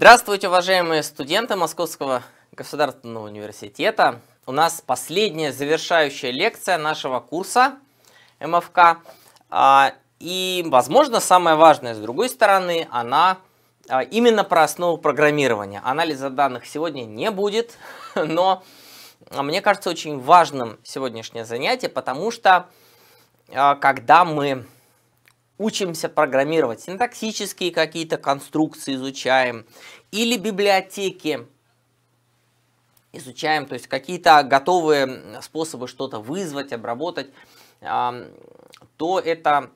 Здравствуйте, уважаемые студенты Московского государственного университета. У нас последняя завершающая лекция нашего курса МФК. А, и, возможно, самое важное, с другой стороны, она а, именно про основу программирования. Анализа данных сегодня не будет, но а, мне кажется очень важным сегодняшнее занятие, потому что когда мы учимся программировать, синтаксические какие-то конструкции изучаем, или библиотеки изучаем, то есть какие-то готовые способы что-то вызвать, обработать, то это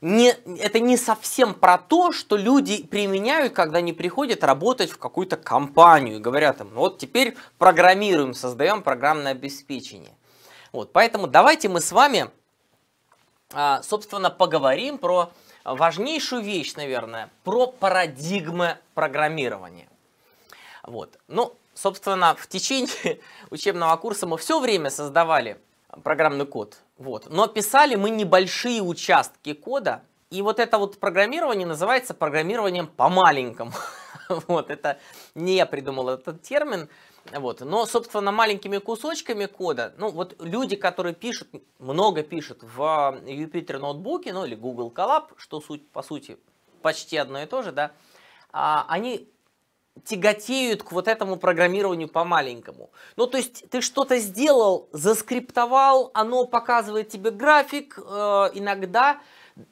не, это не совсем про то, что люди применяют, когда они приходят работать в какую-то компанию и говорят им, вот теперь программируем, создаем программное обеспечение. Вот, поэтому давайте мы с вами а, собственно, поговорим про важнейшую вещь, наверное, про парадигмы программирования. Вот. Ну, собственно, в течение учебного курса мы все время создавали программный код. Вот. Но писали мы небольшие участки кода. И вот это вот программирование называется программированием по-маленькому. вот, это не я придумал этот термин. Вот. Но, собственно, маленькими кусочками кода, ну вот люди, которые пишут, много пишут в Jupyter а, ноутбуке, ну или Google Colab, что суть, по сути почти одно и то же, да, а, они тяготеют к вот этому программированию по-маленькому. Ну, то есть ты что-то сделал, заскриптовал, оно показывает тебе график, э, иногда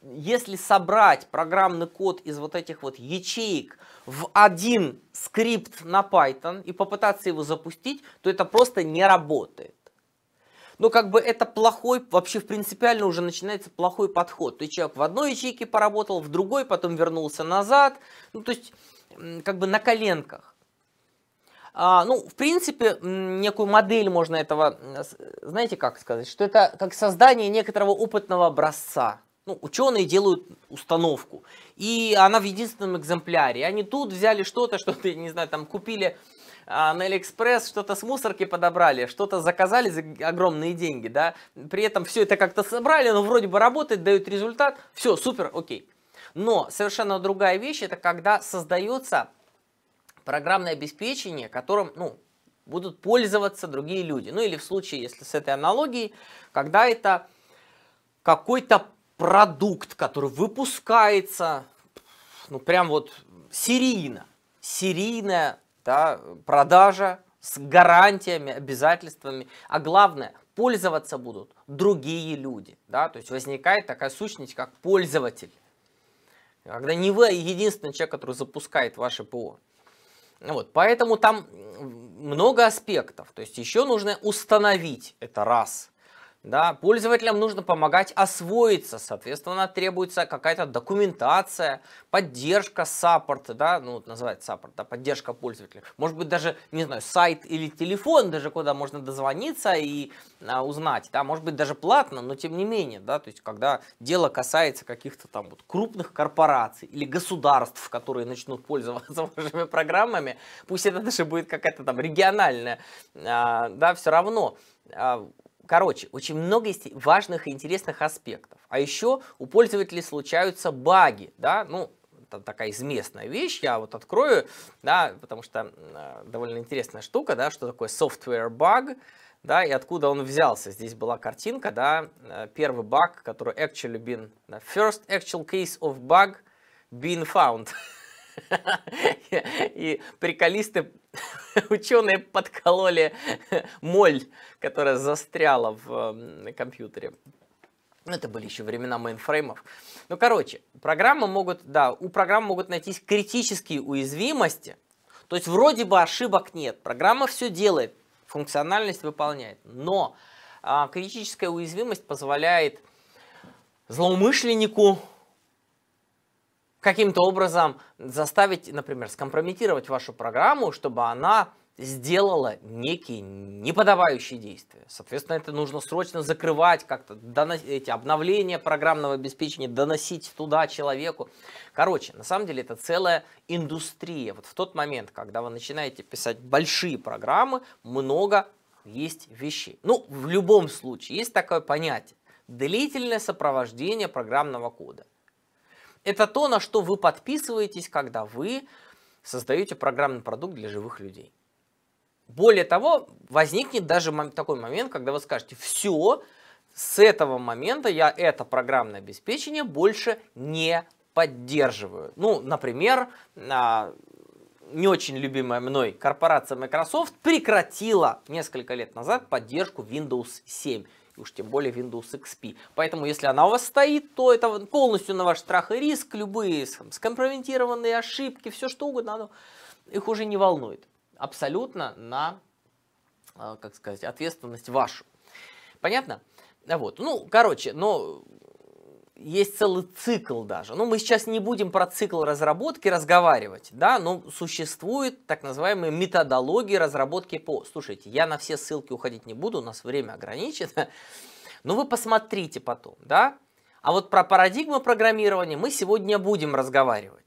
если собрать программный код из вот этих вот ячеек в один скрипт на Python и попытаться его запустить, то это просто не работает. Но ну, как бы это плохой, вообще в принципиально уже начинается плохой подход. То есть человек в одной ячейке поработал, в другой, потом вернулся назад. Ну, то есть как бы на коленках. А, ну, в принципе, некую модель можно этого, знаете, как сказать, что это как создание некоторого опытного образца. Ну, ученые делают установку, и она в единственном экземпляре. Они тут взяли что-то, что-то, не знаю, там купили а на Алиэкспресс что-то с мусорки подобрали, что-то заказали за огромные деньги, да, при этом все это как-то собрали, но вроде бы работает, дают результат, все, супер, окей. Но совершенно другая вещь, это когда создается программное обеспечение, которым, ну, будут пользоваться другие люди. Ну или в случае, если с этой аналогией, когда это какой-то продукт, который выпускается, ну прям вот серийно, серийная да, продажа с гарантиями, обязательствами, а главное, пользоваться будут другие люди, да, то есть возникает такая сущность, как пользователь, когда не вы а единственный человек, который запускает ваше ПО. Вот, поэтому там много аспектов, то есть еще нужно установить, это раз – да, пользователям нужно помогать освоиться, соответственно, требуется какая-то документация, поддержка, саппорт, да, ну, вот называется саппорт, да, поддержка пользователя. Может быть, даже, не знаю, сайт или телефон, даже куда можно дозвониться и а, узнать, да, может быть, даже платно, но тем не менее, да, то есть, когда дело касается каких-то там вот крупных корпораций или государств, которые начнут пользоваться вашими программами, пусть это даже будет какая-то там региональная, а, да, все равно а, Короче, очень много важных и интересных аспектов. А еще у пользователей случаются баги, да, ну, это такая известная вещь, я вот открою, да, потому что э, довольно интересная штука, да, что такое software bug, да, и откуда он взялся. Здесь была картинка, да, э, первый баг, который actually been, да, first actual case of bug being found. И приколисты ученые подкололи моль, которая застряла в компьютере. Ну, это были еще времена мейнфреймов. Ну, короче, программы могут, да, у программ могут найтись критические уязвимости. То есть вроде бы ошибок нет, программа все делает, функциональность выполняет. Но а, критическая уязвимость позволяет злоумышленнику каким-то образом заставить, например, скомпрометировать вашу программу, чтобы она сделала некие неподавающие действия. Соответственно, это нужно срочно закрывать как-то, эти обновления программного обеспечения доносить туда человеку. Короче, на самом деле это целая индустрия. Вот в тот момент, когда вы начинаете писать большие программы, много есть вещей. Ну, в любом случае, есть такое понятие. Длительное сопровождение программного кода. Это то, на что вы подписываетесь, когда вы создаете программный продукт для живых людей. Более того, возникнет даже такой момент, когда вы скажете, все, с этого момента я это программное обеспечение больше не поддерживаю. Ну, например, а, не очень любимая мной корпорация Microsoft прекратила несколько лет назад поддержку Windows 7 уж тем более Windows XP. Поэтому, если она у вас стоит, то это полностью на ваш страх и риск, любые там, скомпрометированные ошибки, все что угодно, оно, их уже не волнует. Абсолютно на, а, как сказать, ответственность вашу. Понятно? вот, ну, короче, но есть целый цикл даже. Ну, мы сейчас не будем про цикл разработки разговаривать, да, но существует так называемые методологии разработки ПО. Слушайте, я на все ссылки уходить не буду, у нас время ограничено, но вы посмотрите потом, да. А вот про парадигмы программирования мы сегодня будем разговаривать.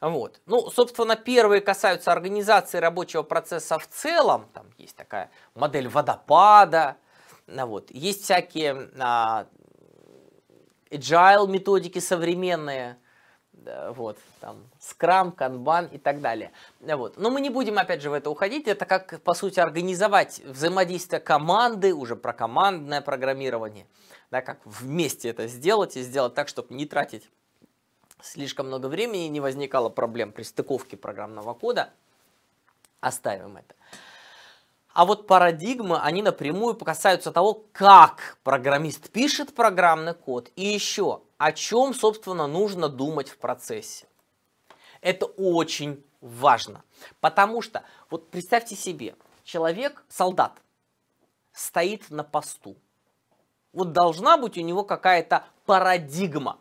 Вот. Ну, собственно, первые касаются организации рабочего процесса в целом. Там есть такая модель водопада, вот. Есть всякие а, agile методики современные, вот, там, скрам, канбан и так далее. Вот. Но мы не будем, опять же, в это уходить. Это как, по сути, организовать взаимодействие команды, уже про командное программирование, да, как вместе это сделать и сделать так, чтобы не тратить слишком много времени, не возникало проблем при стыковке программного кода. Оставим это. А вот парадигмы, они напрямую касаются того, как программист пишет программный код и еще о чем, собственно, нужно думать в процессе. Это очень важно, потому что, вот представьте себе, человек, солдат, стоит на посту. Вот должна быть у него какая-то парадигма.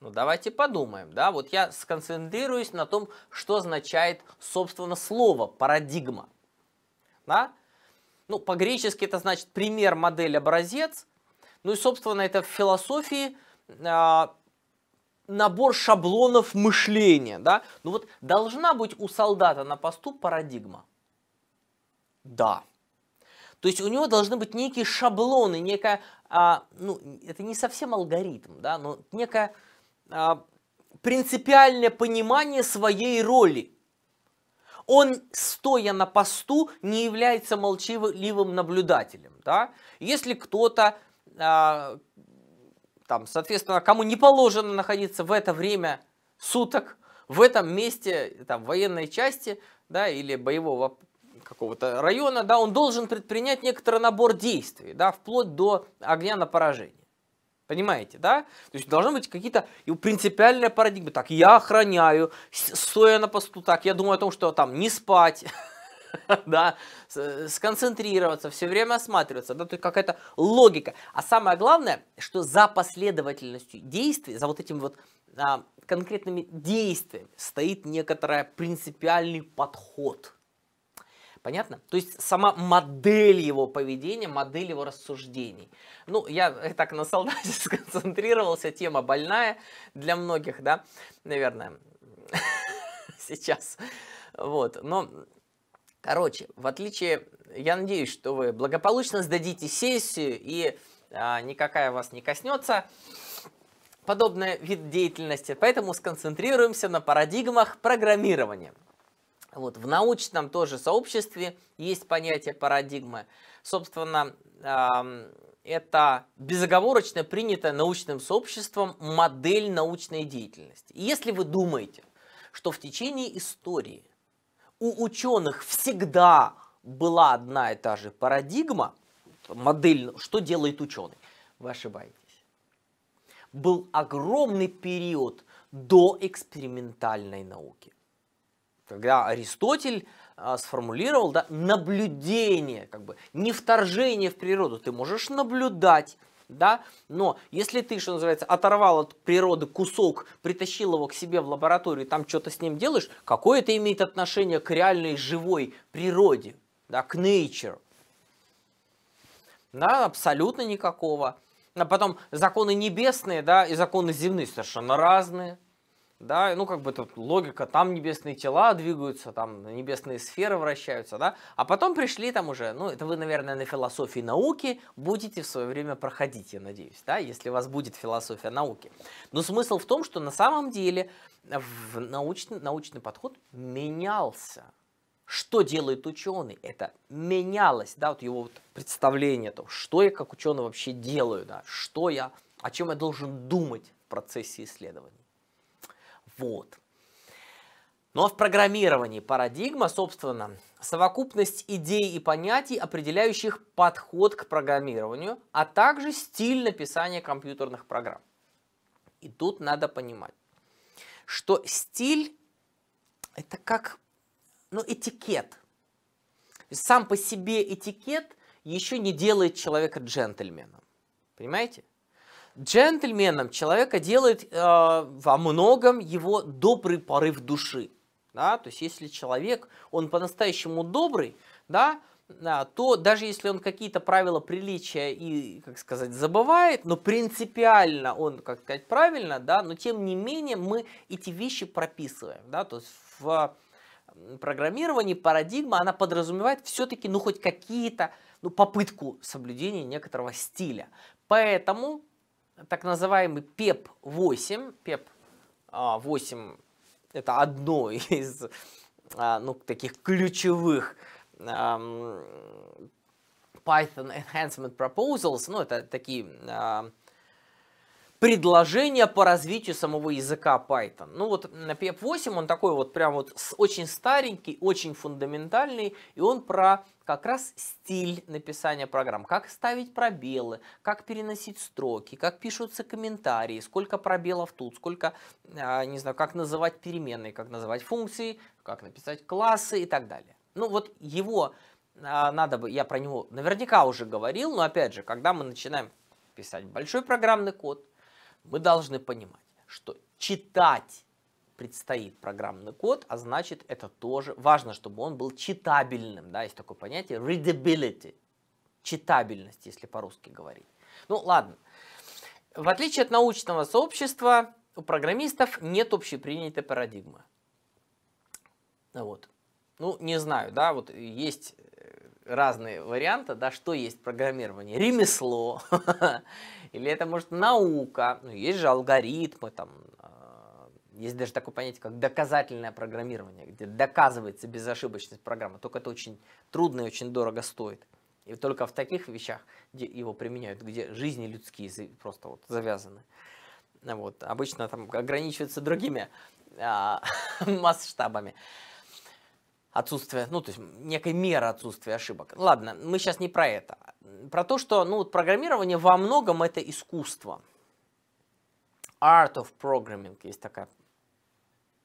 Ну давайте подумаем, да, вот я сконцентрируюсь на том, что означает, собственно, слово парадигма – да? Ну, по-гречески это значит пример, модель, образец. Ну и, собственно, это в философии э, набор шаблонов мышления. Да? Ну вот должна быть у солдата на посту парадигма. Да. То есть у него должны быть некие шаблоны, некая, а, ну, это не совсем алгоритм, да, но некое а, принципиальное понимание своей роли он, стоя на посту, не является молчаливым наблюдателем. Да? Если кто-то э, там, соответственно, кому не положено находиться в это время суток, в этом месте, там, военной части, да, или боевого какого-то района, да, он должен предпринять некоторый набор действий, да, вплоть до огня на поражение. Понимаете, да? То есть должны быть какие-то принципиальные парадигмы. Так, я охраняю, стоя на посту, так, я думаю о том, что там не спать, да, э, сконцентрироваться, все время осматриваться, да, то есть какая-то логика. А самое главное, что за последовательностью действий, за вот этим вот а, конкретными действиями стоит некоторая принципиальный подход – Понятно? То есть сама модель его поведения, модель его рассуждений. Ну, я э, так на солдате сконцентрировался, тема больная для многих, да, наверное, сейчас. Вот, но, короче, в отличие, я надеюсь, что вы благополучно сдадите сессию и а, никакая вас не коснется подобный вид деятельности, поэтому сконцентрируемся на парадигмах программирования. Вот, в научном тоже сообществе есть понятие парадигмы. Собственно, это безоговорочно принятая научным сообществом модель научной деятельности. И если вы думаете, что в течение истории у ученых всегда была одна и та же парадигма, модель, что делает ученый, вы ошибаетесь. Был огромный период до экспериментальной науки когда Аристотель а, сформулировал да, наблюдение, как бы не вторжение в природу, ты можешь наблюдать, да, но если ты, что называется, оторвал от природы кусок, притащил его к себе в лабораторию, там что-то с ним делаешь, какое это имеет отношение к реальной живой природе, да, к nature? Да, абсолютно никакого. А потом законы небесные, да, и законы земные совершенно разные да, ну как бы тут логика, там небесные тела двигаются, там небесные сферы вращаются, да, а потом пришли там уже, ну это вы, наверное, на философии науки будете в свое время проходить, я надеюсь, да, если у вас будет философия науки. Но смысл в том, что на самом деле в научный, научный подход менялся. Что делает ученый? Это менялось, да, вот его вот представление, то, что я как ученый вообще делаю, да, что я, о чем я должен думать в процессе исследования. Вот. Ну а в программировании парадигма, собственно, совокупность идей и понятий, определяющих подход к программированию, а также стиль написания компьютерных программ. И тут надо понимать, что стиль – это как ну, этикет. Сам по себе этикет еще не делает человека джентльменом. Понимаете? джентльменом человека делает э, во многом его добрый порыв души. Да? То есть, если человек, он по-настоящему добрый, да, а, то даже если он какие-то правила приличия и, как сказать, забывает, но принципиально он, как сказать, правильно, да, но тем не менее мы эти вещи прописываем, да, то есть в программировании парадигма, она подразумевает все-таки, ну, хоть какие-то, ну, попытку соблюдения некоторого стиля. Поэтому так называемый ПЕП-8. ПЕП-8 а, это одно из а, ну, таких ключевых Python Enhancement Proposals, ну, это такие а, предложения по развитию самого языка Python. Ну вот на PEP8, он такой вот прям вот очень старенький, очень фундаментальный, и он про как раз стиль написания программ, как ставить пробелы, как переносить строки, как пишутся комментарии, сколько пробелов тут, сколько, а, не знаю, как называть переменные, как называть функции, как написать классы и так далее. Ну вот его а, надо бы, я про него наверняка уже говорил, но опять же, когда мы начинаем писать большой программный код, мы должны понимать, что читать предстоит программный код, а значит это тоже важно, чтобы он был читабельным, да, есть такое понятие readability, читабельность, если по-русски говорить. Ну ладно, в отличие от научного сообщества, у программистов нет общепринятой парадигмы. Вот. Ну, не знаю, да, вот есть э, разные варианты, да, что есть программирование. Ремесло, или это может наука, ну, есть же алгоритмы, там, а, есть даже такое понятие, как доказательное программирование, где доказывается безошибочность программы, только это очень трудно и очень дорого стоит. И только в таких вещах, где его применяют, где жизни людские просто вот завязаны. Вот. Обычно там ограничиваются другими а, масштабами отсутствия, ну, то есть некой меры отсутствия ошибок. Ладно, мы сейчас не про это про то, что ну, вот программирование во многом это искусство. Art of Programming есть такая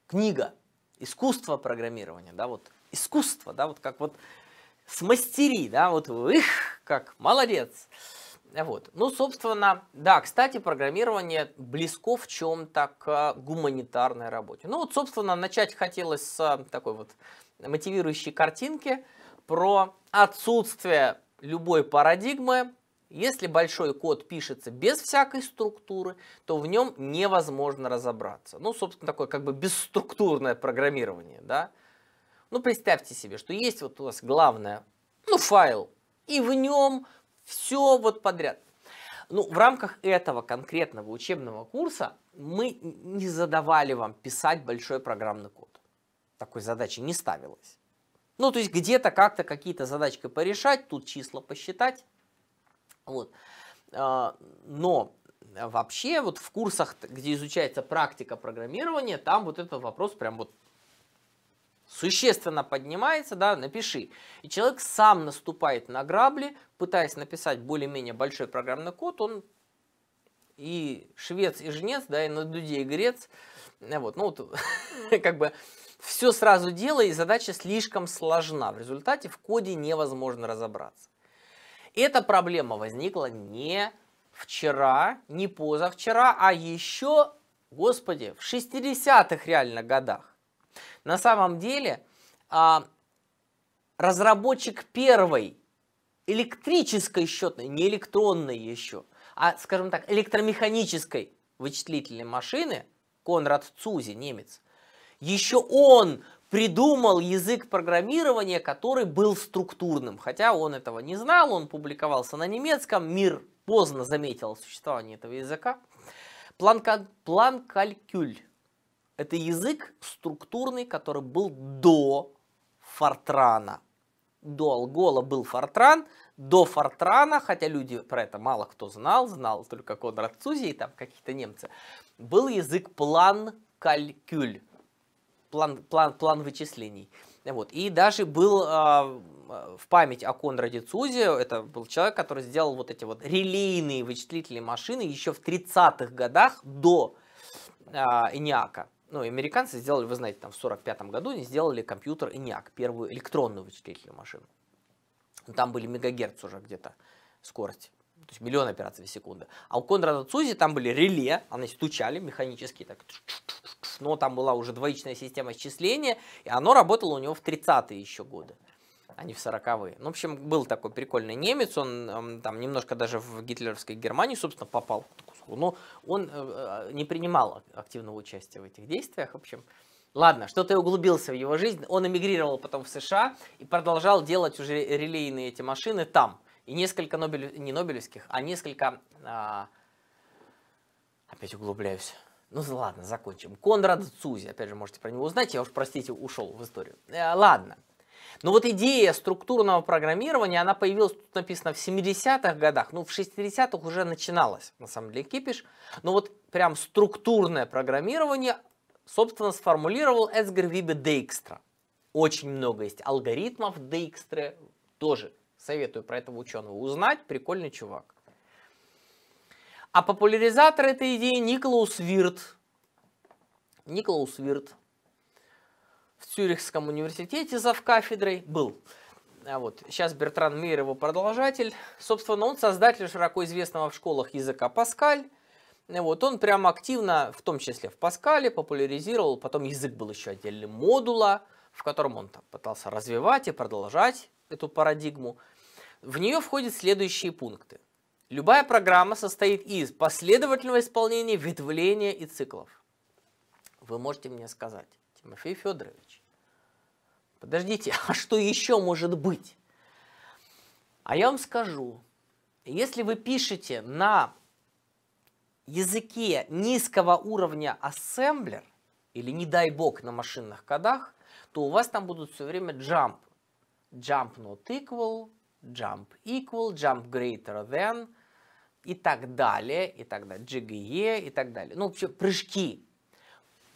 книга. Искусство программирования, да, вот искусство, да, вот как вот смастери, да, вот их, как молодец. Вот. Ну, собственно, да, кстати, программирование близко в чем-то к гуманитарной работе. Ну, вот, собственно, начать хотелось с такой вот мотивирующей картинки про отсутствие любой парадигмы, если большой код пишется без всякой структуры, то в нем невозможно разобраться. Ну, собственно, такое как бы бесструктурное программирование, да. Ну, представьте себе, что есть вот у вас главное, ну, файл, и в нем все вот подряд. Ну, в рамках этого конкретного учебного курса мы не задавали вам писать большой программный код. Такой задачи не ставилось. Ну, то есть где-то как-то какие-то задачки порешать, тут числа посчитать. Вот. А, но вообще вот в курсах, где изучается практика программирования, там вот этот вопрос прям вот существенно поднимается, да, напиши. И человек сам наступает на грабли, пытаясь написать более-менее большой программный код, он и швец, и жнец, да, и на дуде, грец. Вот, ну вот, как бы все сразу делай, и задача слишком сложна. В результате в коде невозможно разобраться. Эта проблема возникла не вчера, не позавчера, а еще, господи, в 60-х реально годах. На самом деле, а, разработчик первой электрической счетной, не электронной еще, а, скажем так, электромеханической вычислительной машины, Конрад Цузи, немец, еще он придумал язык программирования, который был структурным. Хотя он этого не знал, он публиковался на немецком, мир поздно заметил существование этого языка. План, план калькюль. Это язык структурный, который был до Фортрана. До Алгола был Фортран, до Фортрана, хотя люди про это мало кто знал, знал только Конрад Цузи и там какие-то немцы, был язык план калькюль план, план, план вычислений. Вот. И даже был э, в память о Конраде Цузе, это был человек, который сделал вот эти вот релейные вычислительные машины еще в 30-х годах до а, э, ENIAC. Ну, американцы сделали, вы знаете, там в 45-м году они сделали компьютер ENIAC, первую электронную вычислительную машину. Там были мегагерц уже где-то скорость то есть миллион операций в секунду. А у Конрада Цузи там были реле, они стучали механически, так, но там была уже двоичная система счисления, и оно работало у него в 30-е еще годы а не в сороковые. Ну, в общем, был такой прикольный немец, он, он там немножко даже в гитлеровской Германии, собственно, попал но ну, он э, э, не принимал активного участия в этих действиях, в общем. Ладно, что-то углубился в его жизнь, он эмигрировал потом в США и продолжал делать уже релейные эти машины там. И несколько Нобель, не Нобелевских, а несколько... А, опять углубляюсь. Ну ладно, закончим. Конрад Цузи, опять же, можете про него узнать, я уж, простите, ушел в историю. Э, ладно. Но вот идея структурного программирования, она появилась, тут написано, в 70-х годах, ну в 60-х уже начиналась, на самом деле, кипиш. Но вот прям структурное программирование, собственно, сформулировал Эцгер Вибе Дейкстра. Очень много есть алгоритмов Дейкстры, тоже Советую про этого ученого узнать, прикольный чувак. А популяризатор этой идеи Николаус Вирт. Николаус Вирт в Цюрихском университете за кафедрой был. А вот сейчас Бертран Мейер его продолжатель. Собственно, он создатель широко известного в школах языка Паскаль. Вот он прям активно, в том числе в Паскале, популяризировал. Потом язык был еще отдельным модула, в котором он там пытался развивать и продолжать эту парадигму. В нее входят следующие пункты. Любая программа состоит из последовательного исполнения, ветвления и циклов. Вы можете мне сказать, Тимофей Федорович, подождите, а что еще может быть? А я вам скажу, если вы пишете на языке низкого уровня ассемблер, или не дай бог на машинных кодах, то у вас там будут все время jump. Jump not equal, jump equal, jump greater than и так далее, и так далее, GGE и так далее. Ну, вообще, прыжки.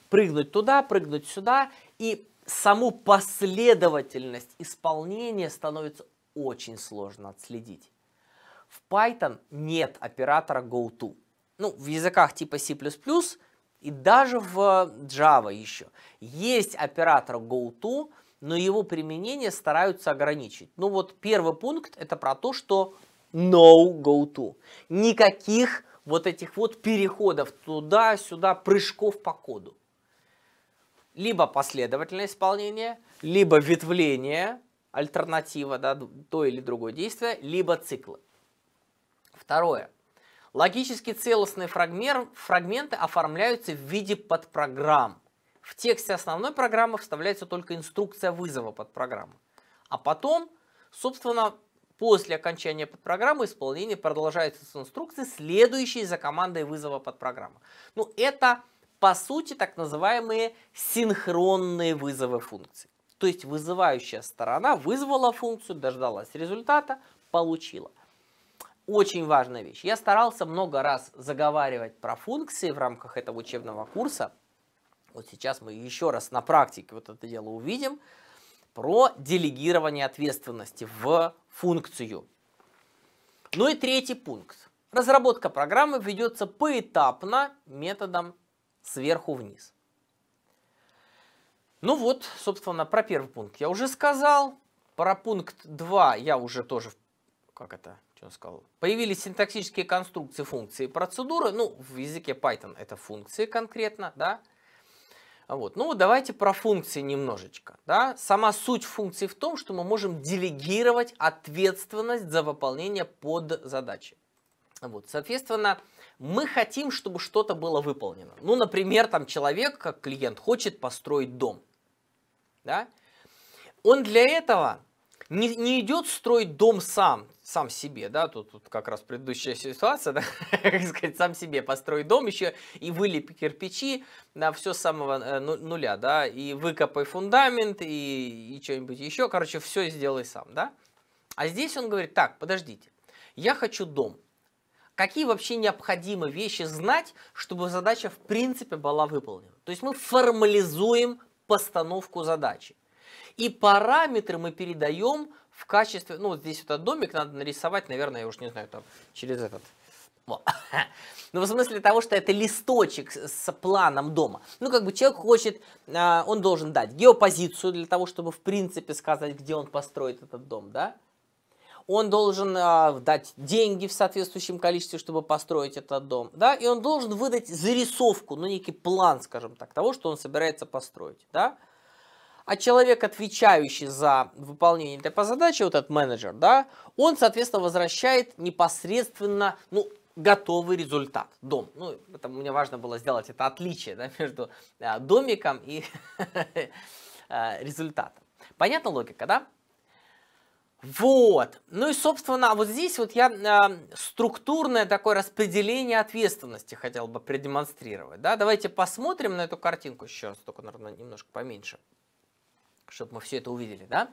Прыгнуть туда, прыгнуть сюда, и саму последовательность исполнения становится очень сложно отследить. В Python нет оператора goto. Ну, в языках типа C++ и даже в Java еще. Есть оператор goto, но его применение стараются ограничить. Ну вот первый пункт это про то, что no go to. Никаких вот этих вот переходов туда-сюда, прыжков по коду. Либо последовательное исполнение, либо ветвление, альтернатива, да, то или другое действие, либо циклы. Второе. Логически целостные фрагмер, фрагменты оформляются в виде подпрограмм. В тексте основной программы вставляется только инструкция вызова под программу. А потом, собственно, после окончания подпрограммы исполнение продолжается с инструкции, следующей за командой вызова подпрограммы. Ну, это, по сути, так называемые синхронные вызовы функций. То есть вызывающая сторона вызвала функцию, дождалась результата, получила. Очень важная вещь. Я старался много раз заговаривать про функции в рамках этого учебного курса, вот сейчас мы еще раз на практике вот это дело увидим про делегирование ответственности в функцию. Ну и третий пункт. Разработка программы ведется поэтапно методом сверху вниз. Ну вот, собственно, про первый пункт я уже сказал. Про пункт 2 я уже тоже, как это, что он сказал? Появились синтаксические конструкции функции и процедуры. Ну, в языке Python это функции конкретно, да. А вот. Ну, давайте про функции немножечко. Да? Сама суть функции в том, что мы можем делегировать ответственность за выполнение под задачи. Вот. Соответственно, мы хотим, чтобы что-то было выполнено. Ну, например, там человек, как клиент, хочет построить дом. Да? Он для этого не, не идет строить дом сам, сам себе, да, тут, тут как раз предыдущая ситуация, да, как сказать, сам себе построй дом еще и вылепи кирпичи, на все с самого э, ну, нуля, да, и выкопай фундамент, и, и что-нибудь еще, короче, все сделай сам, да. А здесь он говорит, так, подождите, я хочу дом. Какие вообще необходимы вещи знать, чтобы задача в принципе была выполнена? То есть мы формализуем постановку задачи. И параметры мы передаем в качестве, ну, вот здесь вот этот домик надо нарисовать, наверное, я уж не знаю, там, через этот, ну, в смысле того, что это листочек с планом дома. Ну, как бы человек хочет, а, он должен дать геопозицию для того, чтобы, в принципе, сказать, где он построит этот дом, да? Он должен а, дать деньги в соответствующем количестве, чтобы построить этот дом, да? И он должен выдать зарисовку, ну, некий план, скажем так, того, что он собирается построить, да? а человек, отвечающий за выполнение этой по задаче, вот этот менеджер, да, он, соответственно, возвращает непосредственно, ну, готовый результат, дом. Ну, это мне важно было сделать это отличие да, между а, домиком и э, результатом. Понятна логика, да? Вот. Ну и, собственно, вот здесь вот я э, структурное такое распределение ответственности хотел бы продемонстрировать. Да? Давайте посмотрим на эту картинку еще раз, только, наверное, немножко поменьше чтобы мы все это увидели, да?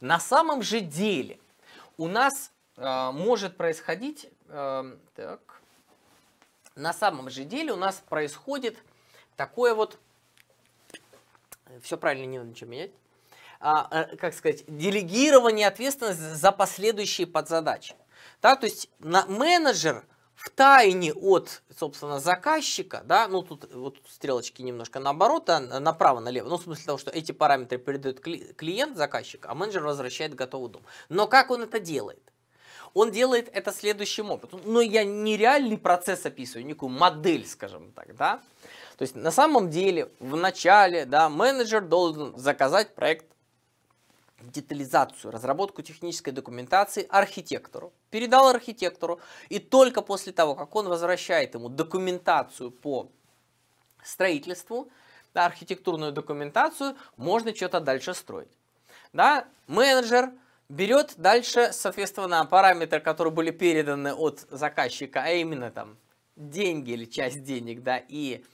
На самом же деле у нас э, может происходить, э, так, на самом же деле у нас происходит такое вот, все правильно, не надо ничего менять, а, э, как сказать, делегирование ответственности за последующие подзадачи. Да, то есть на, менеджер – тайне от, собственно, заказчика, да, ну тут вот стрелочки немножко наоборот, а направо-налево, ну в смысле того, что эти параметры передает клиент, заказчик, а менеджер возвращает готовый дом. Но как он это делает? Он делает это следующим образом. Но ну, я не реальный процесс описываю, некую модель, скажем так, да. То есть на самом деле в начале, да, менеджер должен заказать проект детализацию, разработку технической документации архитектору, передал архитектору, и только после того, как он возвращает ему документацию по строительству, да, архитектурную документацию, можно что-то дальше строить. Да, менеджер берет дальше, соответственно, параметры, которые были переданы от заказчика, а именно там деньги или часть денег, да, и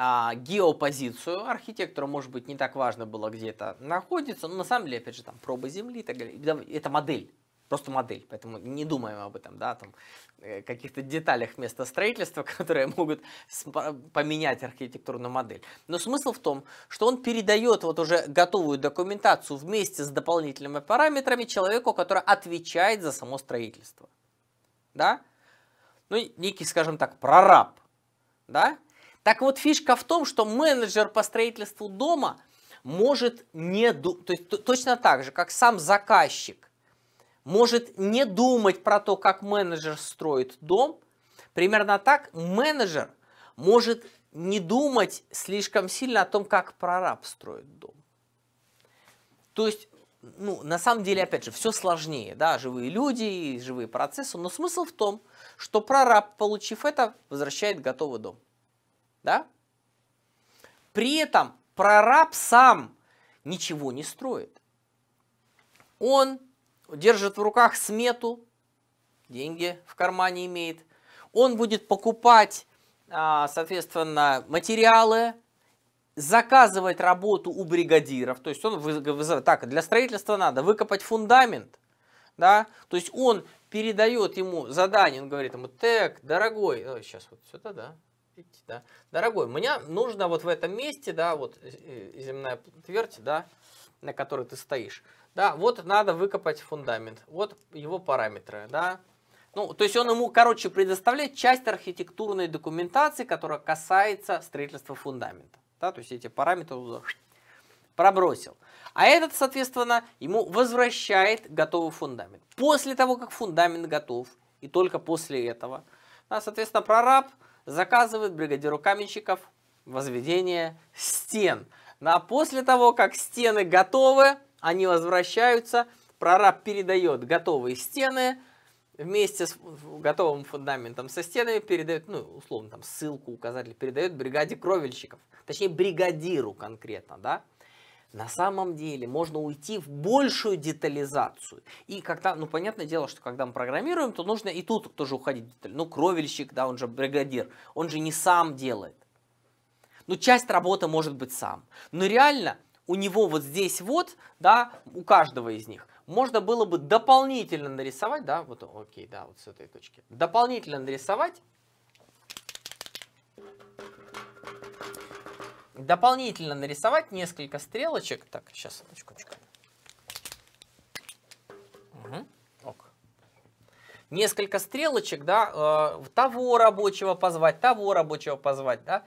а, геопозицию архитектору, может быть, не так важно было, где это находится, но на самом деле, опять же, там пробы земли и так далее. Это модель, просто модель, поэтому не думаем об этом, да, там э, каких-то деталях места строительства, которые могут поменять архитектурную модель. Но смысл в том, что он передает вот уже готовую документацию вместе с дополнительными параметрами человеку, который отвечает за само строительство, да, ну, некий, скажем так, прораб, да, так вот, фишка в том, что менеджер по строительству дома может не думать, то есть точно так же, как сам заказчик, может не думать про то, как менеджер строит дом. Примерно так менеджер может не думать слишком сильно о том, как прораб строит дом. То есть, ну, на самом деле, опять же, все сложнее, да, живые люди и живые процессы, но смысл в том, что прораб, получив это, возвращает готовый дом. Да? При этом прораб сам ничего не строит. Он держит в руках смету, деньги в кармане имеет. Он будет покупать, а, соответственно, материалы, заказывать работу у бригадиров. То есть он вызывает, так, для строительства надо выкопать фундамент, да, то есть он передает ему задание, он говорит ему, так, дорогой, Ой, сейчас вот сюда, да, Видите, да? Дорогой, мне нужно вот в этом месте, да, вот э, э, земная твердь, да, на которой ты стоишь. Да, вот надо выкопать фундамент. Вот его параметры, да. Ну, то есть он ему, короче, предоставляет часть архитектурной документации, которая касается строительства фундамента. Да, то есть эти параметры пробросил. А этот, соответственно, ему возвращает готовый фундамент. После того, как фундамент готов, и только после этого, да, соответственно, прораб заказывает бригадиру каменщиков возведение стен. Ну, а после того, как стены готовы, они возвращаются, прораб передает готовые стены вместе с готовым фундаментом со стенами, передает, ну, условно, там, ссылку, указатель, передает бригаде кровельщиков. Точнее, бригадиру конкретно, да? На самом деле можно уйти в большую детализацию. И когда, ну понятное дело, что когда мы программируем, то нужно и тут тоже уходить в деталь. Ну кровельщик, да, он же бригадир, он же не сам делает. Ну часть работы может быть сам. Но реально у него вот здесь вот, да, у каждого из них, можно было бы дополнительно нарисовать, да, вот, окей, да, вот с этой точки, дополнительно нарисовать дополнительно нарисовать несколько стрелочек. Так, сейчас, секундочку. Угу. Ок. Несколько стрелочек, да, э, того рабочего позвать, того рабочего позвать, да,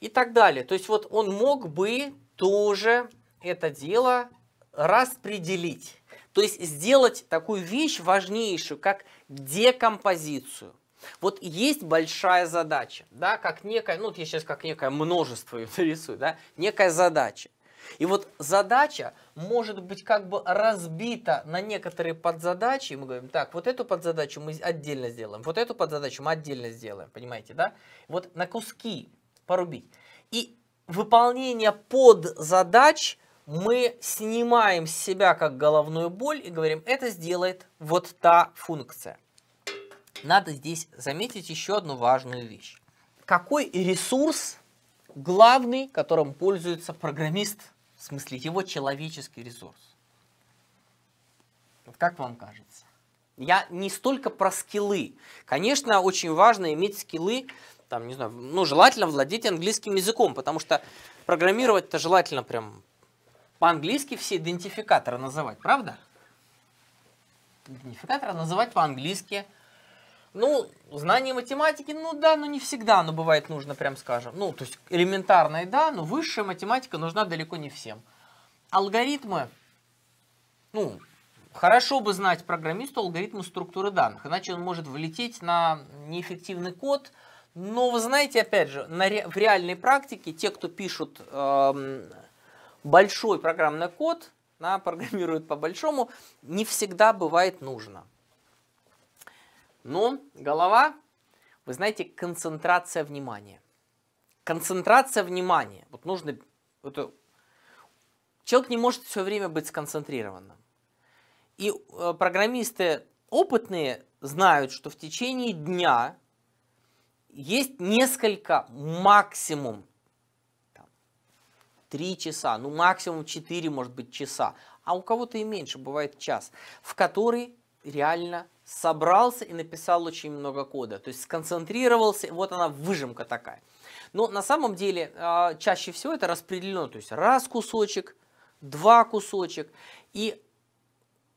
и так далее. То есть вот он мог бы тоже это дело распределить. То есть сделать такую вещь важнейшую, как декомпозицию. Вот есть большая задача, да, как некая, ну, вот я сейчас как некое множество ее нарисую, да, некая задача. И вот задача может быть как бы разбита на некоторые подзадачи. мы говорим, так, вот эту подзадачу мы отдельно сделаем, вот эту подзадачу мы отдельно сделаем, понимаете, да? Вот на куски порубить. И выполнение подзадач мы снимаем с себя как головную боль и говорим, это сделает вот та функция надо здесь заметить еще одну важную вещь. Какой ресурс главный, которым пользуется программист, в смысле его человеческий ресурс? Вот как вам кажется? Я не столько про скиллы. Конечно, очень важно иметь скиллы, там, не знаю, ну, желательно владеть английским языком, потому что программировать-то желательно прям по-английски все идентификаторы называть, правда? Идентификаторы называть по-английски – ну, знание математики, ну да, но не всегда оно бывает нужно, прям скажем. Ну, то есть элементарное, да, но высшая математика нужна далеко не всем. Алгоритмы, ну, хорошо бы знать программисту алгоритмы структуры данных, иначе он может влететь на неэффективный код. Но вы знаете, опять же, на ре в реальной практике те, кто пишут эм, большой программный код, да, программируют по-большому, не всегда бывает нужно. Но ну, голова, вы знаете, концентрация внимания. Концентрация внимания. Вот нужно... Это... Человек не может все время быть сконцентрированным. И э, программисты опытные знают, что в течение дня есть несколько, максимум три часа, ну максимум 4, может быть, часа, а у кого-то и меньше, бывает час, в который реально собрался и написал очень много кода. То есть сконцентрировался, вот она выжимка такая. Но на самом деле а, чаще всего это распределено, то есть раз кусочек, два кусочек. И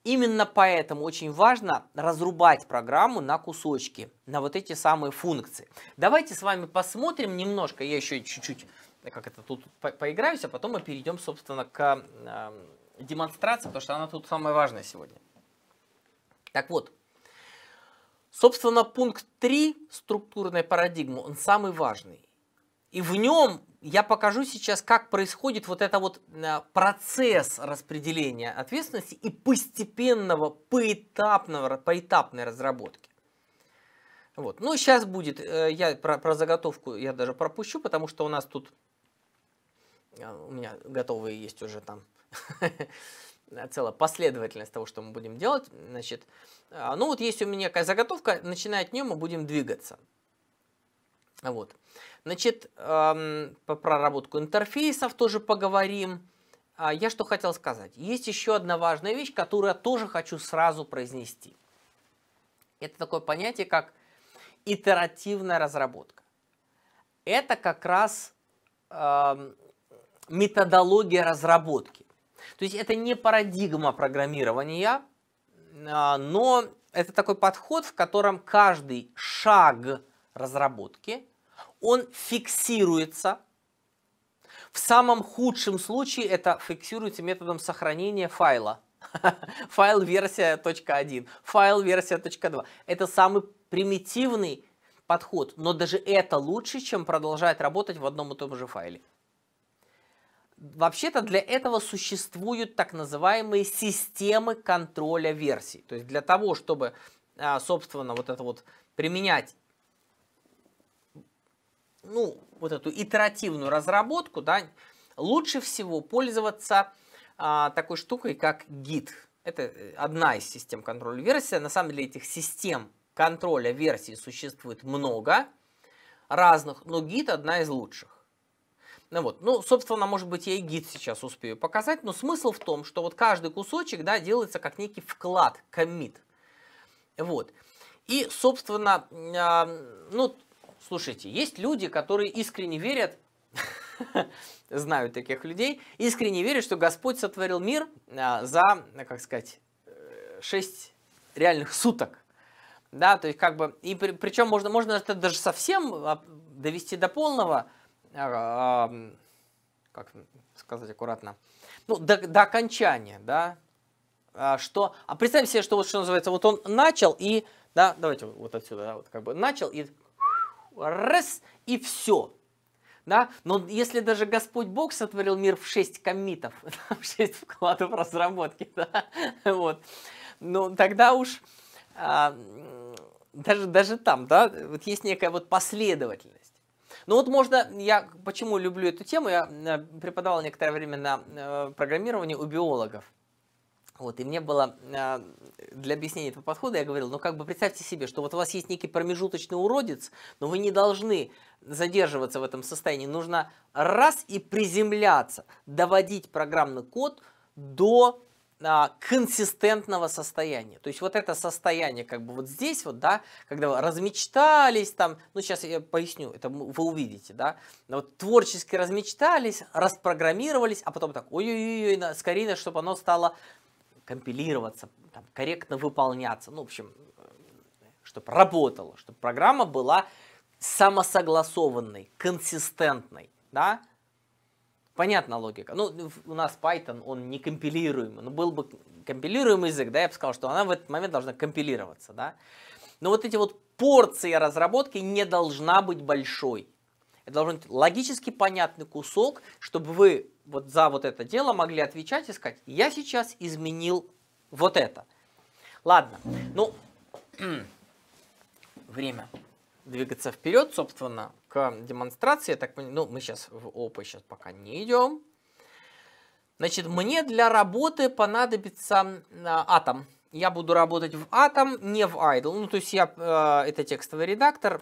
именно поэтому очень важно разрубать программу на кусочки, на вот эти самые функции. Давайте с вами посмотрим немножко, я еще чуть-чуть как это тут поиграюсь, а потом мы перейдем, собственно, к э, демонстрации, потому что она тут самая важная сегодня. Так вот, собственно, пункт 3, структурной парадигмы, он самый важный. И в нем я покажу сейчас, как происходит вот это вот э, процесс распределения ответственности и постепенного, поэтапного, поэтапной разработки. Вот. Ну, сейчас будет, э, я про, про заготовку я даже пропущу, потому что у нас тут, э, у меня готовые есть уже там Э, целая последовательность того, что мы будем делать. Значит, а, ну вот есть у меня такая заготовка, начиная от нее мы будем двигаться. Вот. Значит, эм, по проработку интерфейсов тоже поговорим. А я что хотел сказать. Есть еще одна важная вещь, которую я тоже хочу сразу произнести. Это такое понятие, как итеративная разработка. Это как раз эм, методология разработки. То есть это не парадигма программирования, а, но это такой подход, в котором каждый шаг разработки, он фиксируется. В самом худшем случае это фиксируется методом сохранения файла. Файл версия .1, файл версия .2. Это самый примитивный подход, но даже это лучше, чем продолжать работать в одном и том же файле. Вообще-то для этого существуют так называемые системы контроля версий. То есть для того, чтобы, а, собственно, вот это вот применять ну, вот эту итеративную разработку, да, лучше всего пользоваться а, такой штукой, как Git. Это э, одна из систем контроля версии. На самом деле этих систем контроля версий существует много разных, но Git одна из лучших. Ну вот, ну, собственно, может быть, я и гид сейчас успею показать, но смысл в том, что вот каждый кусочек, да, делается как некий вклад, коммит. Вот. И, собственно, э, ну, слушайте, есть люди, которые искренне верят, знаю таких людей, искренне верят, что Господь сотворил мир э, за, как сказать, 6 э, реальных суток. Да, то есть как бы, и при, причем можно, можно это даже совсем а, довести до полного, как сказать аккуратно, ну, до, до окончания, да, а что, а представим себе, что вот что называется, вот он начал и, да, давайте вот отсюда, да, вот как бы начал и раз, и все, да, но если даже Господь Бог сотворил мир в 6 коммитов, в 6 вкладов разработки, да, вот, ну, тогда уж а, даже, даже там, да, вот есть некая вот последовательность, ну вот можно, я почему люблю эту тему, я э, преподавал некоторое время на э, программировании у биологов. Вот, и мне было э, для объяснения этого подхода, я говорил, ну как бы представьте себе, что вот у вас есть некий промежуточный уродец, но вы не должны задерживаться в этом состоянии, нужно раз и приземляться, доводить программный код до а, консистентного состояния. То есть вот это состояние как бы вот здесь вот, да, когда вы размечтались там, ну сейчас я поясню, это вы увидите, да, вот творчески размечтались, распрограммировались, а потом так, ой-ой-ой, скорее, чтобы оно стало компилироваться, там, корректно выполняться, ну, в общем, чтобы работало, чтобы программа была самосогласованной, консистентной, да, Понятна логика. Ну, у нас Python, он не компилируемый. Ну, был бы компилируемый язык, да, я бы сказал, что она в этот момент должна компилироваться, да. Но вот эти вот порции разработки не должна быть большой. Это должен быть логически понятный кусок, чтобы вы вот за вот это дело могли отвечать и сказать, я сейчас изменил вот это. Ладно, ну, время двигаться вперед, собственно, к демонстрации, так ну, мы сейчас в опы сейчас пока не идем. Значит, мне для работы понадобится а, атом. Я буду работать в атом, не в idle. Ну, то есть я, э, это текстовый редактор,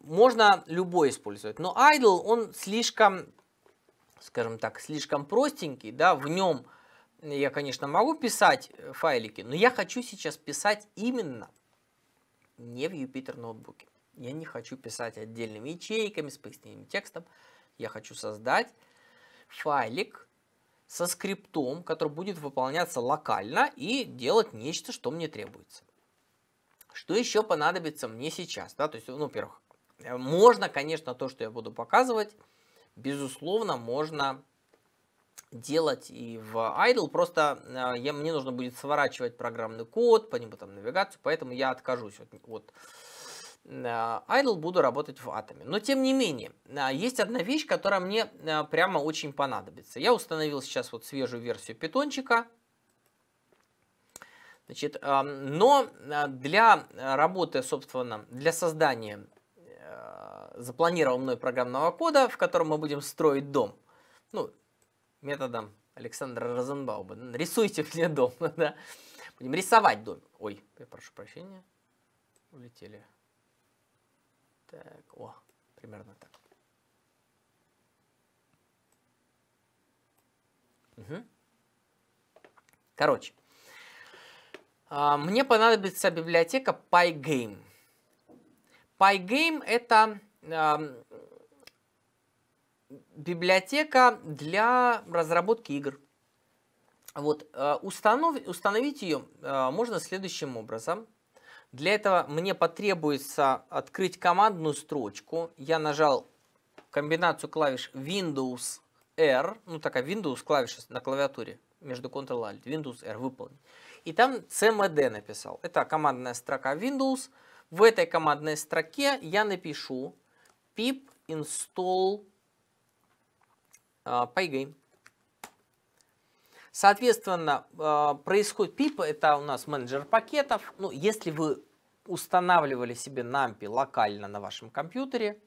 можно любой использовать. Но idle, он слишком, скажем так, слишком простенький, да, в нем я, конечно, могу писать э, файлики, но я хочу сейчас писать именно не в Jupyter ноутбуке я не хочу писать отдельными ячейками с пояснением текстом. Я хочу создать файлик со скриптом, который будет выполняться локально и делать нечто, что мне требуется. Что еще понадобится мне сейчас? Да? То есть, ну, во-первых, э, можно, конечно, то, что я буду показывать, безусловно, можно делать и в idle, просто э, я, мне нужно будет сворачивать программный код, по нему там навигацию, поэтому я откажусь от, от Idle а, буду работать в атоме. Но тем не менее, а, есть одна вещь, которая мне а, прямо очень понадобится. Я установил сейчас вот свежую версию питончика. Значит, но для работы, собственно, для создания запланированного мной программного кода, в котором мы будем строить дом, ну, методом Александра Розенбауба, рисуйте мне дом, да, будем рисовать дом. Ой, я прошу прощения, улетели так, о, примерно так. Угу. Короче, а, мне понадобится библиотека pygame. Pygame это библиотека для разработки игр. Вот, а, установить ее а, можно следующим образом – для этого мне потребуется открыть командную строчку. Я нажал комбинацию клавиш Windows R, ну такая Windows клавиша на клавиатуре между Ctrl Alt, Windows R выполнить. И там CMD написал. Это командная строка Windows. В этой командной строке я напишу pip install uh, pygame. Соответственно, а, происходит pip, это у нас менеджер пакетов. Ну, если вы устанавливали себе NumPy локально на вашем компьютере,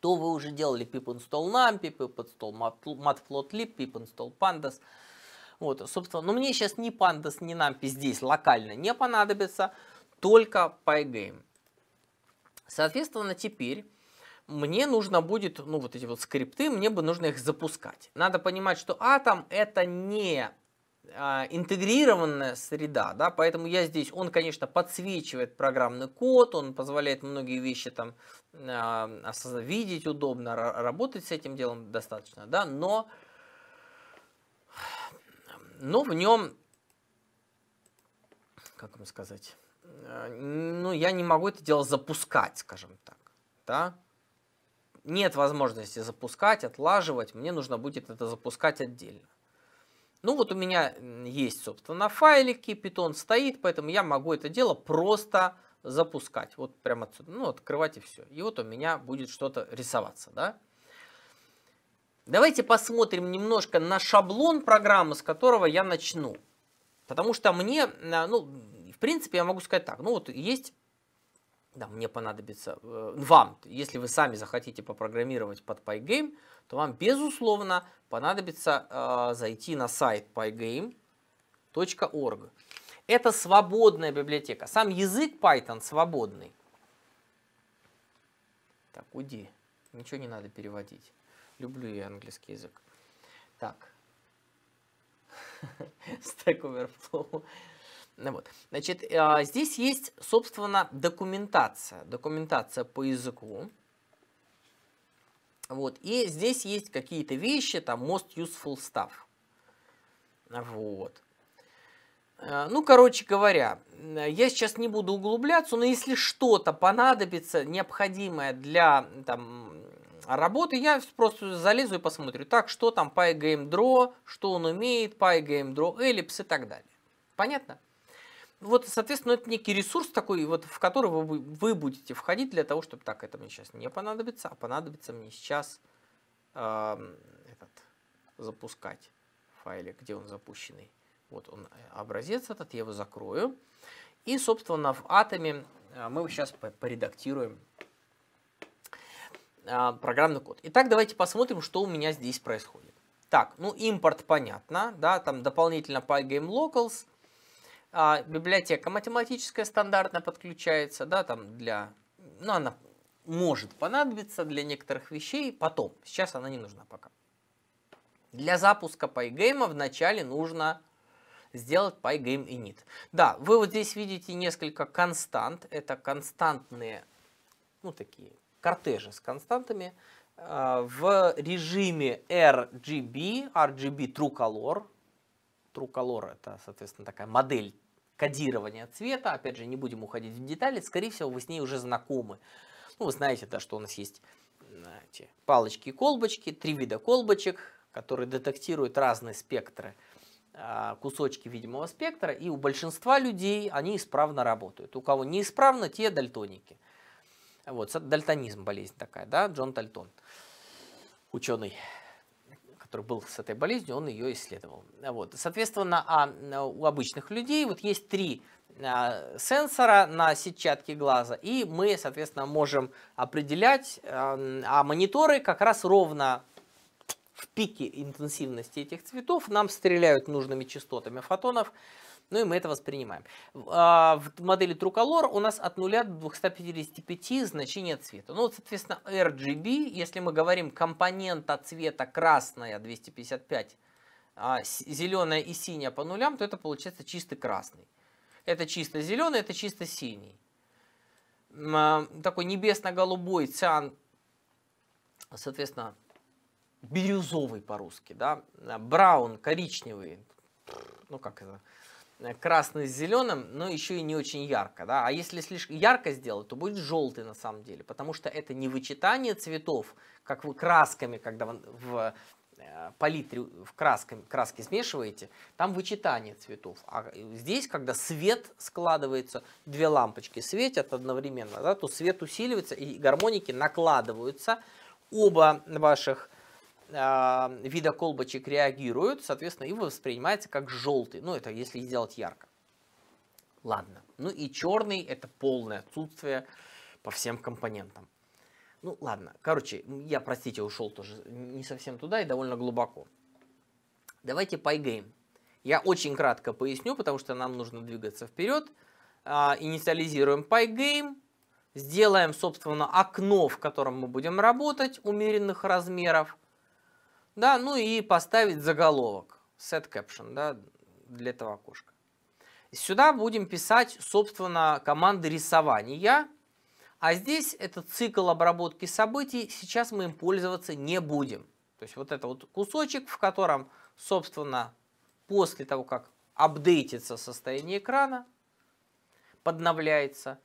то вы уже делали pip install NumPy, pip install matplotlib, pip install pandas. Вот, собственно, но ну, мне сейчас ни pandas, ни NumPy здесь локально не понадобится, только pygame. Соответственно, теперь мне нужно будет, ну вот эти вот скрипты, мне бы нужно их запускать. Надо понимать, что Atom это не а, интегрированная среда, да, поэтому я здесь, он, конечно, подсвечивает программный код, он позволяет многие вещи там э, видеть удобно, работать с этим делом достаточно, да, но, но в нем, как вам сказать, э, ну, я не могу это дело запускать, скажем так, да, нет возможности запускать, отлаживать, мне нужно будет это запускать отдельно. Ну вот у меня есть, собственно, файлики, Python стоит, поэтому я могу это дело просто запускать. Вот прямо отсюда, ну, открывать и все. И вот у меня будет что-то рисоваться, да. Давайте посмотрим немножко на шаблон программы, с которого я начну. Потому что мне, э, ну, в принципе, я могу сказать так, ну вот есть да, мне понадобится, э, ну, вам, если вы сами захотите попрограммировать под Pygame, то вам, безусловно, понадобится э, зайти на сайт pygame.org. Это свободная библиотека. Сам язык Python свободный. Так, уйди. Ничего не надо переводить. Люблю я английский язык. Так. Stack Overflow. Ну вот. Значит, э, здесь есть, собственно, документация. Документация по языку. Вот. И здесь есть какие-то вещи, там, most useful stuff. Вот. Э, ну, короче говоря, э, я сейчас не буду углубляться, но если что-то понадобится, необходимое для там, работы, я просто залезу и посмотрю, так, что там PyGameDraw, что он умеет, PyGameDraw, Ellipse и так далее. Понятно? Вот, соответственно, это некий ресурс такой, вот, в которого вы, вы будете входить для того, чтобы так, это мне сейчас не понадобится, а понадобится мне сейчас э, этот, запускать файлик, где он запущенный. Вот он, э, образец этот, я его закрою. И, собственно, в атоме э, мы сейчас поредактируем э, программный код. Итак, давайте посмотрим, что у меня здесь происходит. Так, ну импорт понятно, да, там дополнительно PyGameLocals, а библиотека математическая стандартно подключается, да, там для... Ну, она может понадобиться для некоторых вещей потом. Сейчас она не нужна пока. Для запуска PyGame вначале нужно сделать PyGame init. Да, вы вот здесь видите несколько констант. Это константные, ну такие, кортежи с константами. А, в режиме RGB, RGB True Color, True это, соответственно, такая модель кодирования цвета. Опять же, не будем уходить в детали. Скорее всего, вы с ней уже знакомы. Ну, вы знаете, да, что у нас есть эти палочки и колбочки, три вида колбочек, которые детектируют разные спектры а, кусочки видимого спектра, и у большинства людей они исправно работают. У кого неисправно, те дальтоники. Вот, дальтонизм болезнь такая, да, Джон Дальтон, ученый который был с этой болезнью, он ее исследовал. Вот. Соответственно, а, а у обычных людей вот есть три а, сенсора на сетчатке глаза, и мы, соответственно, можем определять, а, а мониторы как раз ровно в пике интенсивности этих цветов нам стреляют нужными частотами фотонов, ну и мы это воспринимаем. В а, модели Truecolor у нас от 0 до 255 значение цвета. Ну вот, соответственно, RGB, если мы говорим компонента цвета красная 255, а, зеленая и синяя по нулям, то это получается чистый красный. Это чисто зеленый, это чисто синий. А, такой небесно-голубой циан, соответственно, бирюзовый по-русски, да, браун, коричневый, ну как это, Э, красный с зеленым, но еще и не очень ярко. Да? А если слишком ярко сделать, то будет желтый на самом деле, потому что это не вычитание цветов, как вы красками, когда в э, палитре в красками, краски смешиваете, там вычитание цветов. А здесь, когда свет складывается, две лампочки светят одновременно, да, то свет усиливается и гармоники накладываются. Оба ваших э, вида колбочек реагируют, соответственно, его воспринимается как желтый. Ну, это если сделать ярко. Ладно. Ну и черный это полное отсутствие по всем компонентам. Ну ладно, короче, я, простите, ушел тоже не совсем туда и довольно глубоко. Давайте пайгейм. Я очень кратко поясню, потому что нам нужно двигаться вперед. А, инициализируем PyGame, сделаем, собственно, окно, в котором мы будем работать, умеренных размеров. Да, ну и поставить заголовок, set caption, да, для этого окошка. Сюда будем писать, собственно, команды рисования. А здесь этот цикл обработки событий, сейчас мы им пользоваться не будем. То есть вот это вот кусочек, в котором, собственно, после того, как апдейтится состояние экрана, подновляется,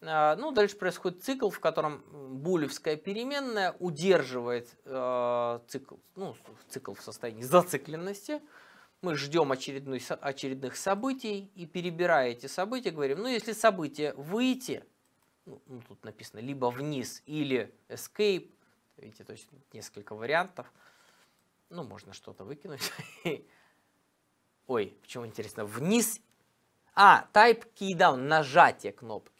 а, ну, дальше происходит цикл, в котором булевская переменная удерживает э, цикл, ну, цикл в состоянии зацикленности. Мы ждем очередной, очередных событий и, перебирая эти события, говорим, ну, если событие выйти, ну, ну, тут написано либо вниз или escape, видите, то есть несколько вариантов, ну, можно что-то выкинуть. Ой, почему интересно, вниз, а, type key down, нажатие кнопки.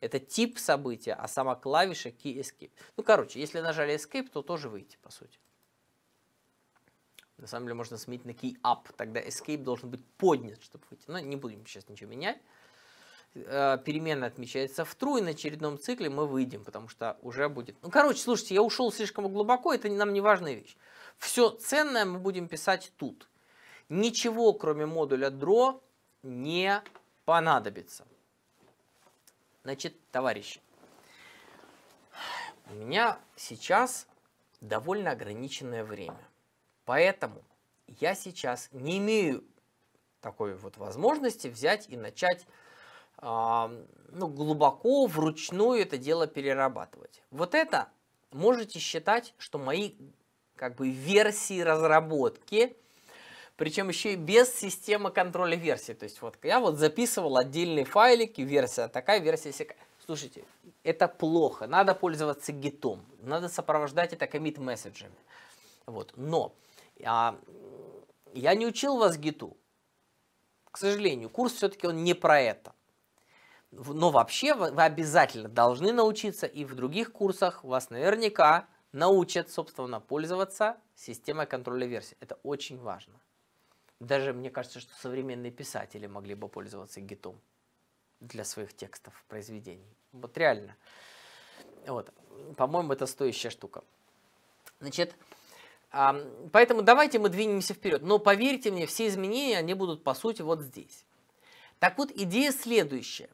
Это тип события, а сама клавиша Key Escape. Ну, короче, если нажали Escape, то тоже выйти, по сути. На самом деле можно сменить на Key Up, тогда Escape должен быть поднят, чтобы выйти. Но не будем сейчас ничего менять. Э, перемена отмечается в true, и на очередном цикле мы выйдем, потому что уже будет... Ну, короче, слушайте, я ушел слишком глубоко, это нам не важная вещь. Все ценное мы будем писать тут. Ничего, кроме модуля draw, не понадобится. Значит, товарищи, у меня сейчас довольно ограниченное время. Поэтому я сейчас не имею такой вот возможности взять и начать э, ну, глубоко, вручную это дело перерабатывать. Вот это можете считать, что мои как бы версии разработки – причем еще и без системы контроля версий. То есть вот я вот записывал отдельные файлики, версия такая, версия всякая. Слушайте, это плохо, надо пользоваться гитом, надо сопровождать это комит-месседжами. Вот. Но а, я не учил вас гиту, к сожалению, курс все-таки он не про это. Но вообще вы обязательно должны научиться, и в других курсах вас наверняка научат, собственно, пользоваться системой контроля версий. Это очень важно. Даже мне кажется, что современные писатели могли бы пользоваться гитом для своих текстов, произведений. Вот реально. Вот. По-моему, это стоящая штука. Значит, поэтому давайте мы двинемся вперед. Но поверьте мне, все изменения, они будут по сути вот здесь. Так вот, идея следующая.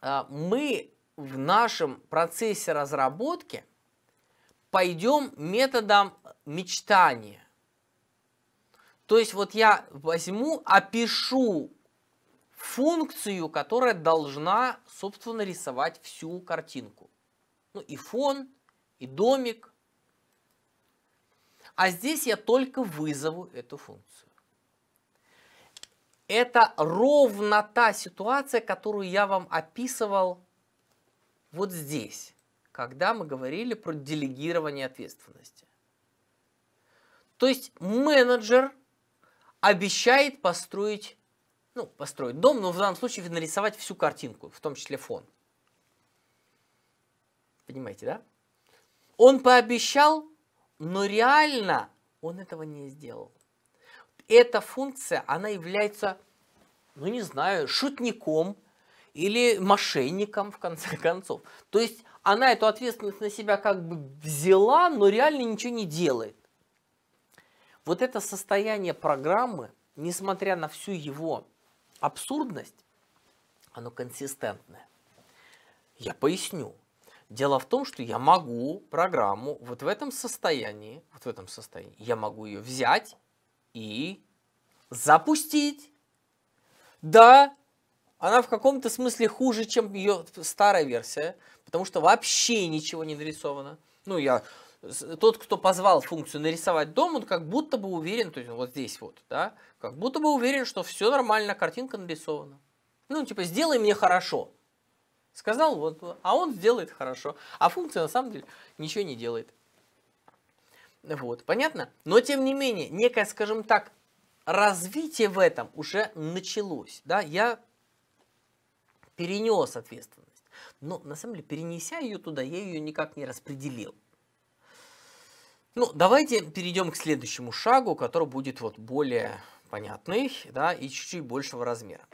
А, мы в нашем процессе разработки пойдем методом мечтания. То есть вот я возьму, опишу функцию, которая должна, собственно, рисовать всю картинку. Ну и фон, и домик. А здесь я только вызову эту функцию. Это ровно та ситуация, которую я вам описывал вот здесь, когда мы говорили про делегирование ответственности. То есть менеджер – обещает построить, ну, построить дом, но в данном случае нарисовать всю картинку, в том числе фон. Понимаете, да? Он пообещал, но реально он этого не сделал. Эта функция, она является, ну не знаю, шутником или мошенником, в конце концов. То есть она эту ответственность на себя как бы взяла, но реально ничего не делает. Вот это состояние программы, несмотря на всю его абсурдность, оно консистентное. Я поясню. Дело в том, что я могу программу вот в этом состоянии, вот в этом состоянии, я могу ее взять и запустить. Да, она в каком-то смысле хуже, чем ее старая версия, потому что вообще ничего не нарисовано. Ну, я тот, кто позвал функцию нарисовать дом, он как будто бы уверен, то есть вот здесь вот, да, как будто бы уверен, что все нормально, картинка нарисована. Ну, типа, сделай мне хорошо. Сказал, вот, а он сделает хорошо. А функция на самом деле ничего не делает. Вот, понятно? Но тем не менее, некое, скажем так, развитие в этом уже началось. Да? Я перенес ответственность. Но на самом деле, перенеся ее туда, я ее никак не распределил. Ну, давайте перейдем к следующему шагу, который будет вот более понятный, да, и чуть-чуть большего размера.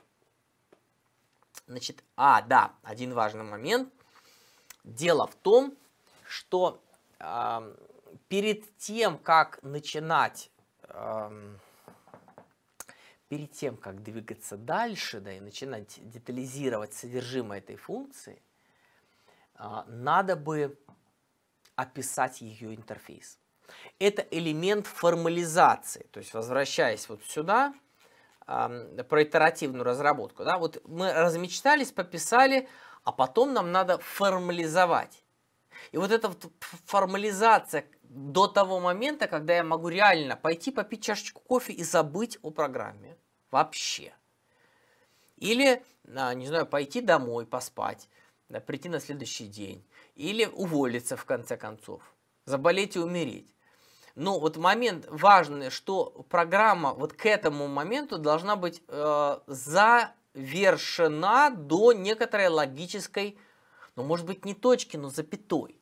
Значит, а, да, один важный момент. Дело в том, что э, перед тем, как начинать, э, перед тем, как двигаться дальше, да, и начинать детализировать содержимое этой функции, э, надо бы описать ее интерфейс. Это элемент формализации. То есть, возвращаясь вот сюда, э, про итеративную разработку. Да, вот мы размечтались, пописали, а потом нам надо формализовать. И вот эта вот формализация до того момента, когда я могу реально пойти попить чашечку кофе и забыть о программе вообще. Или, а, не знаю, пойти домой поспать, прийти на следующий день. Или уволиться в конце концов, заболеть и умереть. Но ну, вот момент важный, что программа вот к этому моменту должна быть э, завершена до некоторой логической, ну может быть не точки, но запятой.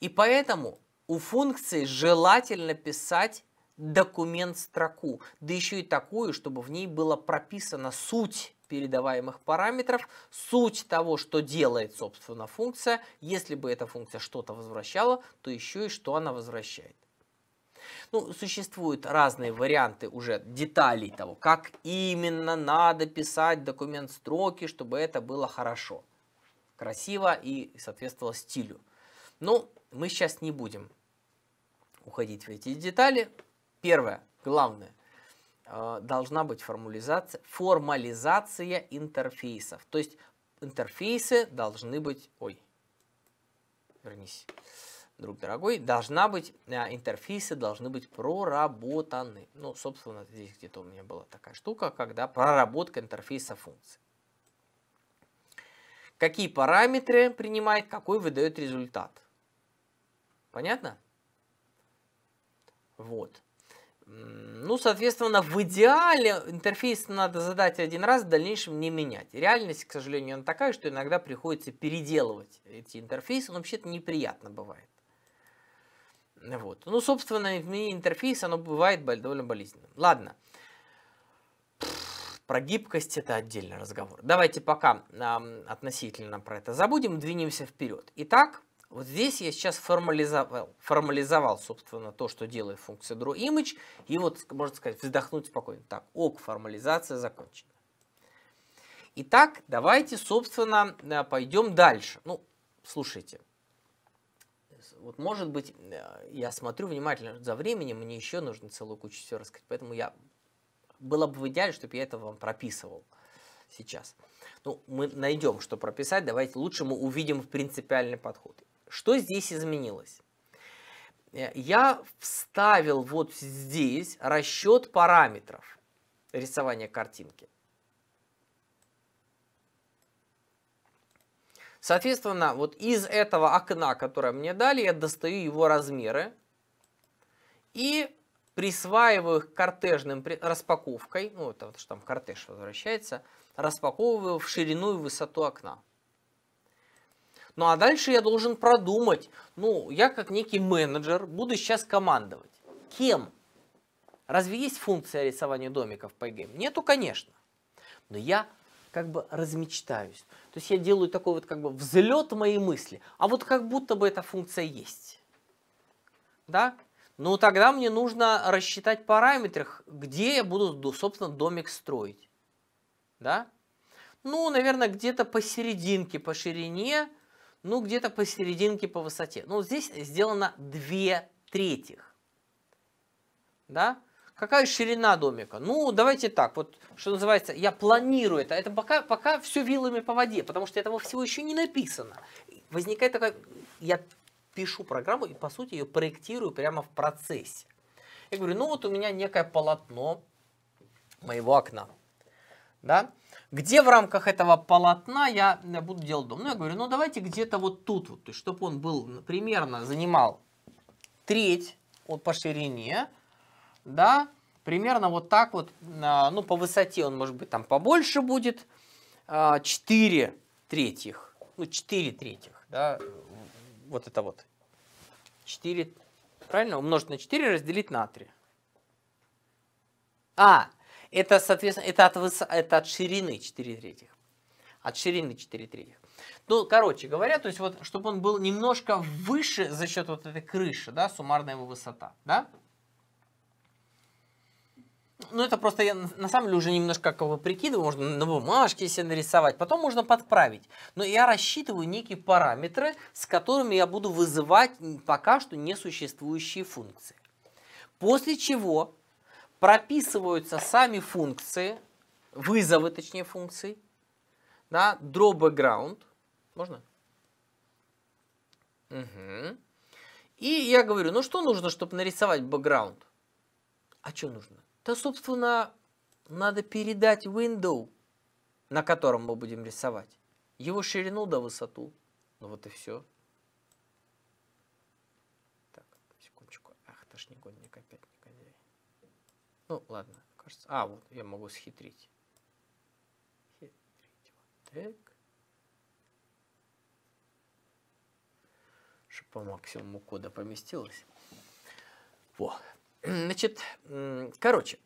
И поэтому у функции желательно писать документ-строку, да еще и такую, чтобы в ней была прописана суть передаваемых параметров, суть того, что делает, собственно, функция. Если бы эта функция что-то возвращала, то еще и что она возвращает. Ну, существуют разные варианты уже деталей того, как именно надо писать документ строки, чтобы это было хорошо, красиво и соответствовало стилю. Но ну, мы сейчас не будем уходить в эти детали. Первое, главное, э, должна быть формализация, формализация интерфейсов. То есть интерфейсы должны быть... Ой, вернись друг дорогой, должна быть, э, интерфейсы должны быть проработаны. Ну, собственно, здесь где-то у меня была такая штука, когда проработка интерфейса функции Какие параметры принимает, какой выдает результат. Понятно? Вот. Ну, соответственно, в идеале интерфейс надо задать один раз, в дальнейшем не менять. Реальность, к сожалению, она такая, что иногда приходится переделывать эти интерфейсы, но ну, вообще это неприятно бывает. Вот. Ну, собственно, изменение интерфейса, оно бывает довольно болезненным. Ладно. Про гибкость это отдельный разговор. Давайте пока э, относительно про это забудем, двинемся вперед. Итак, вот здесь я сейчас формализовал, формализовал, собственно, то, что делает функция drawImage, и вот, можно сказать, вздохнуть спокойно. Так, ок, формализация закончена. Итак, давайте, собственно, э, пойдем дальше. Ну, слушайте, вот может быть, э, я смотрю внимательно за временем, мне еще нужно целую кучу всего рассказать, поэтому я было бы в идеале, чтобы я это вам прописывал сейчас. Ну, мы найдем, что прописать, давайте лучше мы увидим принципиальный подход. Что здесь изменилось? Э, я вставил вот здесь расчет параметров рисования картинки. Соответственно, вот из этого окна, которое мне дали, я достаю его размеры и присваиваю их кортежным распаковкой, ну это вот что там кортеж возвращается, распаковываю в ширину и высоту окна. Ну а дальше я должен продумать, ну я как некий менеджер буду сейчас командовать. Кем? Разве есть функция рисования домиков по EGAM? Нету, конечно. Но я как бы размечтаюсь. То есть я делаю такой вот как бы взлет моей мысли. А вот как будто бы эта функция есть. Да? Ну тогда мне нужно рассчитать параметры, где я буду, собственно, домик строить. Да? Ну, наверное, где-то посерединке по ширине, ну, где-то посерединке по высоте. Ну, здесь сделано две третьих. Да? Какая ширина домика? Ну, давайте так, вот что называется, я планирую это. Это пока, пока все вилами по воде, потому что этого всего еще не написано. Возникает такая, я пишу программу и, по сути, ее проектирую прямо в процессе. Я говорю, ну вот у меня некое полотно моего окна, да, где в рамках этого полотна я буду делать дом? Ну, я говорю, ну давайте где-то вот тут, вот, чтобы он был примерно занимал треть вот по ширине, да, примерно вот так вот, ну, по высоте он, может быть, там побольше будет, 4 а, третьих, ну, 4 третьих, да, вот это вот, 4, правильно, умножить на 4, разделить на 3. А, это, соответственно, это от, высо... это от ширины 4 третьих. От ширины 4 третьих. Ну, короче говоря, то есть вот, чтобы он был немножко выше за счет вот этой крыши, да, суммарная его высота, да? Ну, это просто я на самом деле уже немножко как его прикидываю, можно на бумажке себе нарисовать, потом можно подправить. Но я рассчитываю некие параметры, с которыми я буду вызывать пока что несуществующие функции. После чего прописываются сами функции, вызовы, точнее, функций, да, draw background, можно? Угу. И я говорю, ну что нужно, чтобы нарисовать background? А что нужно? то, собственно, надо передать window, на котором мы будем рисовать, его ширину до высоту. Ну вот и все. Так, секундочку. Ах, это тошнегодник опять негодяй. Ну, ладно, кажется. А, вот, я могу схитрить. Хитрить. Вот так. Чтобы по максимуму кода поместилось. вот Значит, короче,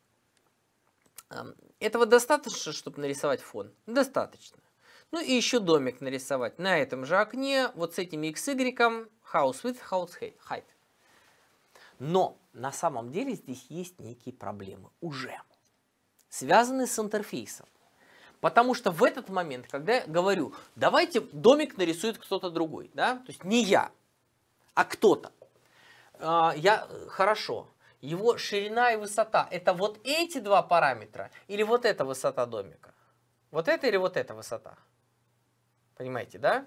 этого достаточно, чтобы нарисовать фон? Достаточно. Ну и еще домик нарисовать на этом же окне, вот с этими XY, house with house height. Но на самом деле здесь есть некие проблемы уже, связанные с интерфейсом. Потому что в этот момент, когда я говорю, давайте домик нарисует кто-то другой, да, то есть не я, а кто-то, а, я э, хорошо, его ширина и высота, это вот эти два параметра или вот эта высота домика? Вот это или вот эта высота? Понимаете, да?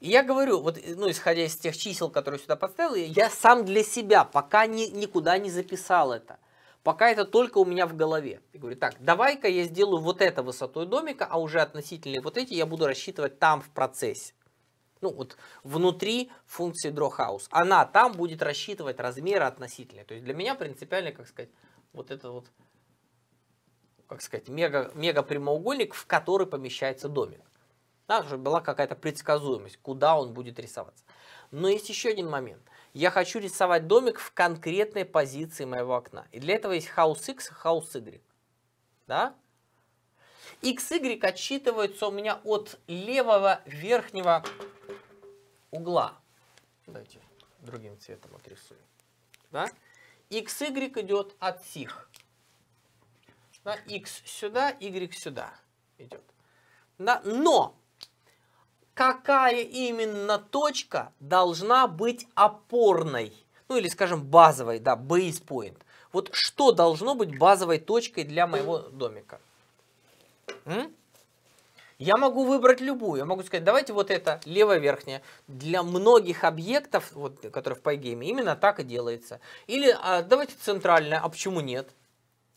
И я говорю, вот, ну, исходя из тех чисел, которые сюда подставил, я сам для себя пока ни, никуда не записал это. Пока это только у меня в голове. Я говорю, так, давай-ка я сделаю вот это высотой домика, а уже относительно вот эти я буду рассчитывать там в процессе ну вот внутри функции drawHouse, она там будет рассчитывать размеры относительные. То есть для меня принципиально, как сказать, вот это вот, как сказать, мега, мега прямоугольник, в который помещается домик. Да, чтобы была какая-то предсказуемость, куда он будет рисоваться. Но есть еще один момент. Я хочу рисовать домик в конкретной позиции моего окна. И для этого есть house x, house y. Да? x, y отсчитывается у меня от левого верхнего угла. Давайте другим цветом отрисуем. Да? XY идет от сих. Да? X сюда, Y сюда идет. Да? Но какая именно точка должна быть опорной? Ну или, скажем, базовой, да, base point. Вот что должно быть базовой точкой для моего домика? М? Я могу выбрать любую. Я могу сказать, давайте вот это, левое верхняя Для многих объектов, вот, которые в пайгейме, именно так и делается. Или а, давайте центральная. а почему нет?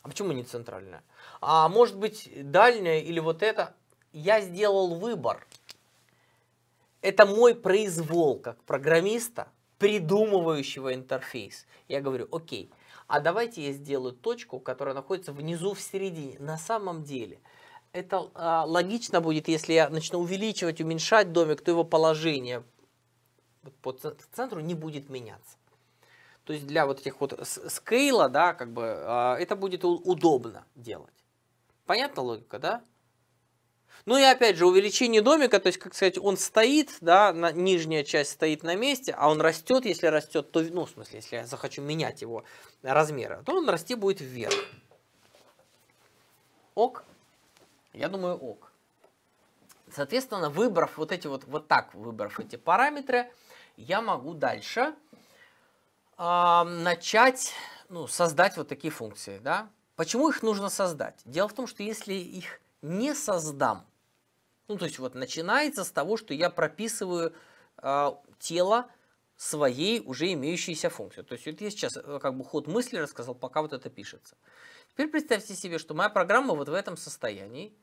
А почему не центральная? А может быть дальняя или вот это? Я сделал выбор. Это мой произвол как программиста, придумывающего интерфейс. Я говорю, окей, а давайте я сделаю точку, которая находится внизу в середине. На самом деле, это а, логично будет, если я начну увеличивать, уменьшать домик, то его положение по центру не будет меняться. То есть для вот этих вот скейла, да, как бы, а, это будет удобно делать. Понятна логика, да? Ну и опять же, увеличение домика, то есть, как сказать, он стоит, да, на, нижняя часть стоит на месте, а он растет, если растет, то, ну, в смысле, если я захочу менять его размеры, то он расти будет вверх. Ок. Я думаю, ок. Соответственно, выбрав вот эти вот, вот так выбрав эти параметры, я могу дальше э, начать, ну, создать вот такие функции, да. Почему их нужно создать? Дело в том, что если их не создам, ну, то есть вот начинается с того, что я прописываю э, тело своей уже имеющейся функции. То есть вот я сейчас э, как бы ход мысли рассказал, пока вот это пишется. Теперь представьте себе, что моя программа вот в этом состоянии,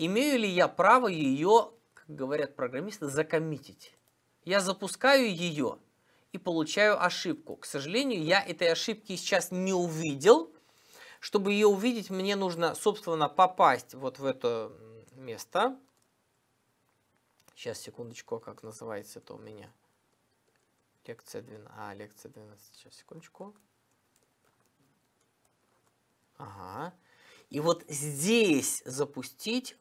Имею ли я право ее, как говорят программисты, закоммитить? Я запускаю ее и получаю ошибку. К сожалению, я этой ошибки сейчас не увидел. Чтобы ее увидеть, мне нужно, собственно, попасть вот в это место. Сейчас, секундочку, а как называется это у меня? Лекция 12. А, лекция 12. Сейчас, секундочку. Ага. И вот здесь запустить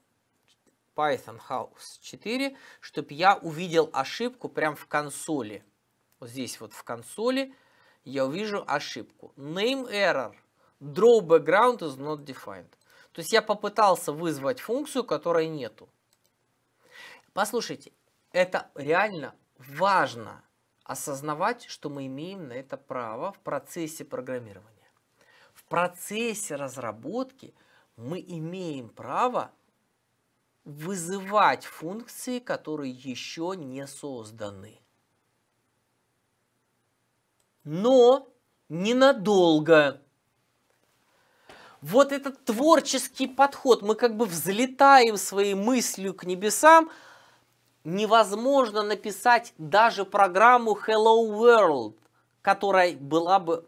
Python House 4, чтобы я увидел ошибку прямо в консоли. Вот здесь вот в консоли я увижу ошибку. Name error. Draw background is not defined. То есть я попытался вызвать функцию, которой нету. Послушайте, это реально важно осознавать, что мы имеем на это право в процессе программирования. В процессе разработки мы имеем право вызывать функции, которые еще не созданы. Но ненадолго. Вот этот творческий подход, мы как бы взлетаем своей мыслью к небесам, невозможно написать даже программу Hello World, которая была бы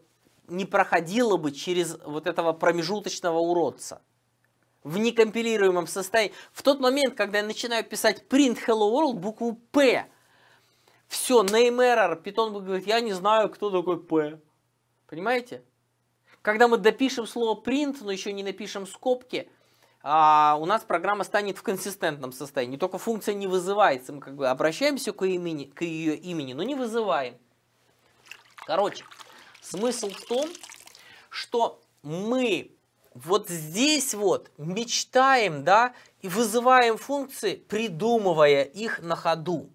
не проходила бы через вот этого промежуточного уродца в некомпилируемом состоянии. В тот момент, когда я начинаю писать print hello world, букву P, все, name error, Python говорит, я не знаю, кто такой P. Понимаете? Когда мы допишем слово print, но еще не напишем скобки, а у нас программа станет в консистентном состоянии. Только функция не вызывается. Мы как бы обращаемся к, имени, к ее имени, но не вызываем. Короче, смысл в том, что мы вот здесь вот мечтаем, да, и вызываем функции, придумывая их на ходу.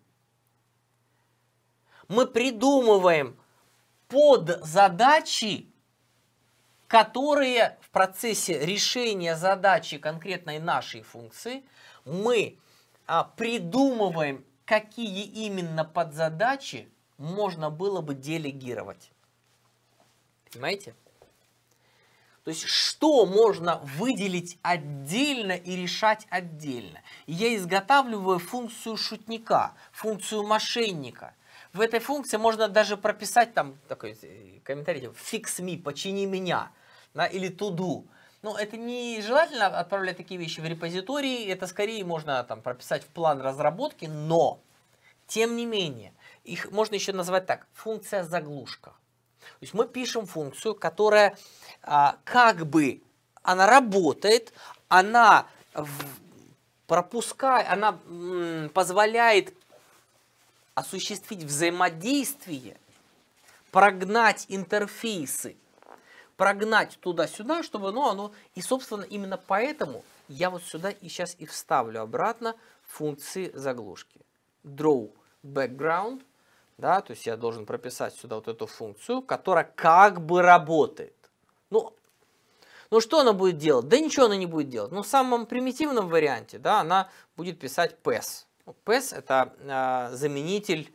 Мы придумываем под задачи, которые в процессе решения задачи конкретной нашей функции мы а, придумываем, какие именно подзадачи можно было бы делегировать. Понимаете? То есть, что можно выделить отдельно и решать отдельно. я изготавливаю функцию шутника, функцию мошенника. В этой функции можно даже прописать там такой э, комментарий, типа, fix me, почини меня, да, или to do. Но ну, это не желательно отправлять такие вещи в репозитории, это скорее можно там прописать в план разработки, но, тем не менее, их можно еще назвать так, функция заглушка есть мы пишем функцию, которая а, как бы, она работает, она пропускает, она позволяет осуществить взаимодействие, прогнать интерфейсы, прогнать туда-сюда, чтобы ну, оно... И, собственно, именно поэтому я вот сюда и сейчас и вставлю обратно функции заглушки. Draw background – да, то есть я должен прописать сюда вот эту функцию, которая как бы работает. Ну, ну что она будет делать? Да ничего она не будет делать. Но в самом примитивном варианте, да, она будет писать PES. PES ну, это э, заменитель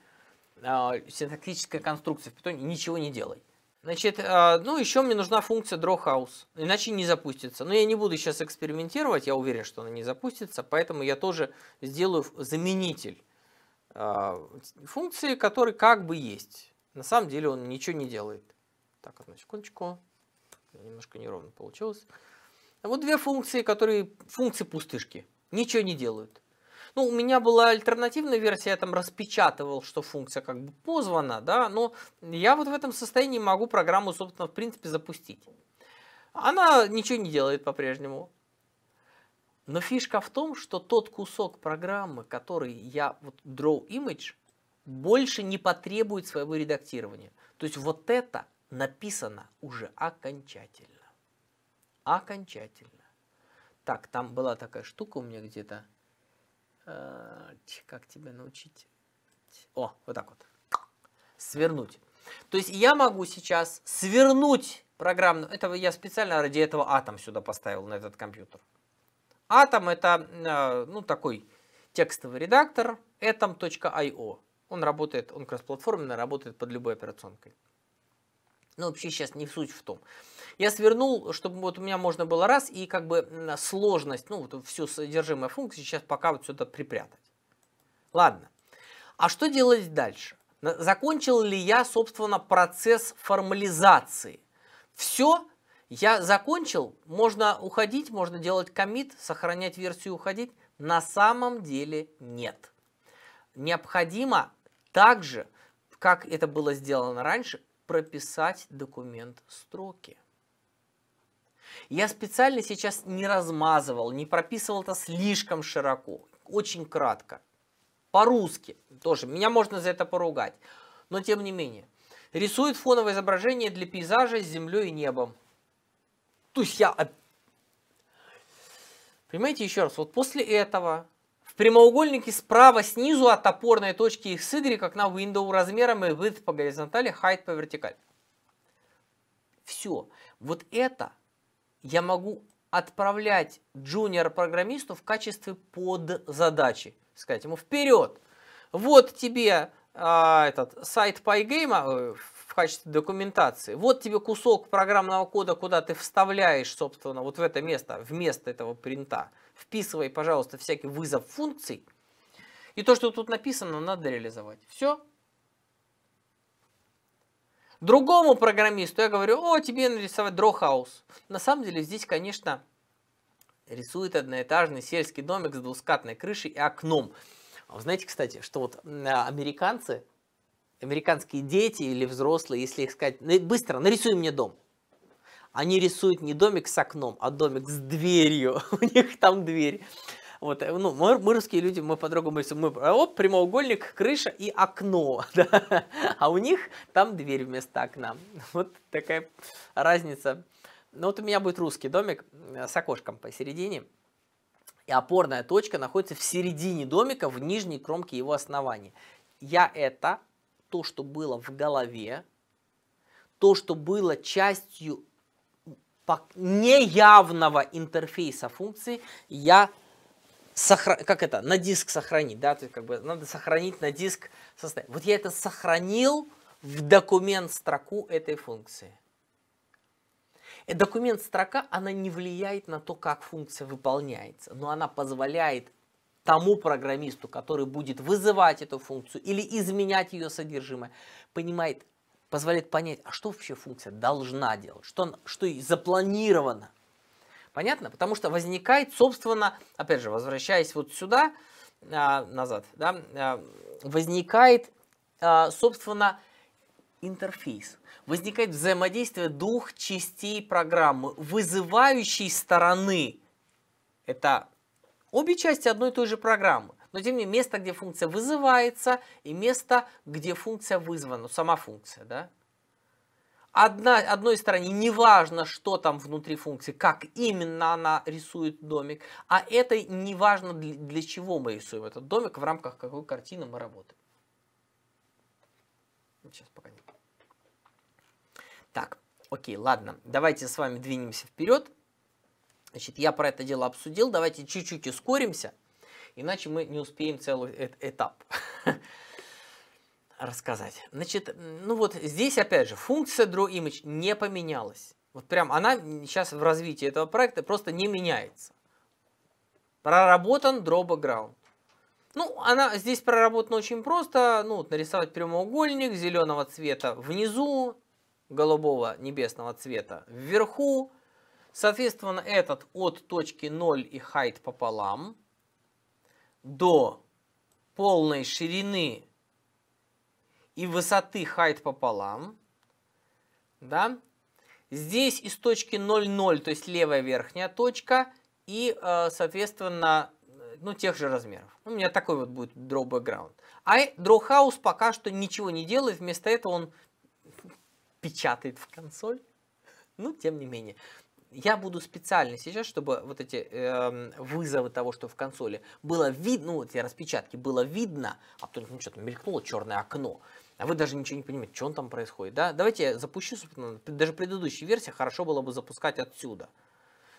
э, а, синтактической конструкции в питоне. Ничего не делай. Значит, э, ну еще мне нужна функция drawHouse, иначе не запустится. Но я не буду сейчас экспериментировать, я уверен, что она не запустится, поэтому я тоже сделаю заменитель а, функции, которые как бы есть. На самом деле он ничего не делает. Так, одну секундочку. Немножко неровно получилось. А вот две функции, которые функции пустышки. Ничего не делают. Ну, у меня была альтернативная версия, я там распечатывал, что функция как бы позвана, да, но я вот в этом состоянии могу программу, собственно, в принципе запустить. Она ничего не делает по-прежнему. Но фишка в том, что тот кусок программы, который я, вот draw image, больше не потребует своего редактирования. То есть вот это написано уже окончательно. Окончательно. Так, там была такая штука у меня где-то. Э, как тебя научить? О, вот так вот. Свернуть. То есть я могу сейчас свернуть программу. Это я специально ради этого атом сюда поставил на этот компьютер. Atom это э, ну, такой текстовый редактор atom.io. Он работает, он кроссплатформенно работает под любой операционкой. Но ну, вообще сейчас не в суть в том. Я свернул, чтобы вот у меня можно было раз и как бы сложность, ну вот все содержимое функции сейчас пока вот сюда припрятать. Ладно. А что делать дальше? Закончил ли я, собственно, процесс формализации? Все, я закончил, можно уходить, можно делать комит, сохранять версию уходить. На самом деле нет. Необходимо также, как это было сделано раньше, прописать документ строки. Я специально сейчас не размазывал, не прописывал это слишком широко, очень кратко. По-русски тоже, меня можно за это поругать. Но тем не менее, рисует фоновое изображение для пейзажа с землей и небом. То есть я... Понимаете, еще раз, вот после этого в прямоугольнике справа снизу от опорной точки x, y, как на window размером и width по горизонтали, height по вертикали. Все. Вот это я могу отправлять джуниор-программисту в качестве подзадачи. Сказать ему вперед! Вот тебе а, этот сайт Pygame, а, в качестве документации. Вот тебе кусок программного кода, куда ты вставляешь, собственно, вот в это место, вместо этого принта. Вписывай, пожалуйста, всякий вызов функций. И то, что тут написано, надо реализовать. Все. Другому программисту я говорю, о, тебе нарисовать дрохаус. На самом деле здесь, конечно, рисует одноэтажный сельский домик с двускатной крышей и окном. А вы знаете, кстати, что вот американцы американские дети или взрослые, если их сказать, быстро, нарисуй мне дом. Они рисуют не домик с окном, а домик с дверью. У них там дверь. Вот, э, ну, мы, мы русские люди, мы по-другому рисуем. Мы, а оп, прямоугольник, крыша и окно. Да? А у них там дверь вместо окна. Вот такая разница. Ну, вот у меня будет русский домик э, с окошком посередине. И опорная точка находится в середине домика, в нижней кромке его основания. Я это то, что было в голове, то, что было частью неявного интерфейса функции, я сохра... как это, на диск сохранить, да, то есть как бы надо сохранить на диск состояние. Вот я это сохранил в документ строку этой функции. И э, документ строка, она не влияет на то, как функция выполняется, но она позволяет тому программисту, который будет вызывать эту функцию или изменять ее содержимое, понимает, позволяет понять, а что вообще функция должна делать, что, что и запланировано. Понятно? Потому что возникает, собственно, опять же, возвращаясь вот сюда, а, назад, да, а, возникает, а, собственно, интерфейс. Возникает взаимодействие двух частей программы, вызывающей стороны. Это Обе части одной и той же программы. Но тем не менее, место, где функция вызывается, и место, где функция вызвана, ну, сама функция, да? Одна, одной стороне не важно, что там внутри функции, как именно она рисует домик, а это не важно, для, для чего мы рисуем этот домик, в рамках какой картины мы работаем. Ну, сейчас пока не. Так, окей, ладно, давайте с вами двинемся вперед. Значит, я про это дело обсудил, давайте чуть-чуть ускоримся, иначе мы не успеем целый э этап рассказать. Значит, ну вот здесь опять же функция draw не поменялась. Вот прям она сейчас в развитии этого проекта просто не меняется. Проработан draw background. Ну, она здесь проработана очень просто. Ну, вот нарисовать прямоугольник зеленого цвета внизу, голубого небесного цвета вверху, Соответственно, этот от точки 0 и height пополам до полной ширины и высоты height пополам. Да? Здесь из точки 0,0, то есть левая верхняя точка, и, э, соответственно, ну, тех же размеров. У меня такой вот будет draw background. А draw house пока что ничего не делает, вместо этого он печатает в консоль. Ну, тем не менее я буду специально сейчас, чтобы вот эти э, вызовы того, что в консоли было видно, ну, эти распечатки было видно, а потом, ну, что-то мелькнуло черное окно, а вы даже ничего не понимаете, что там происходит, да? Давайте я запущу, даже предыдущие версии хорошо было бы запускать отсюда.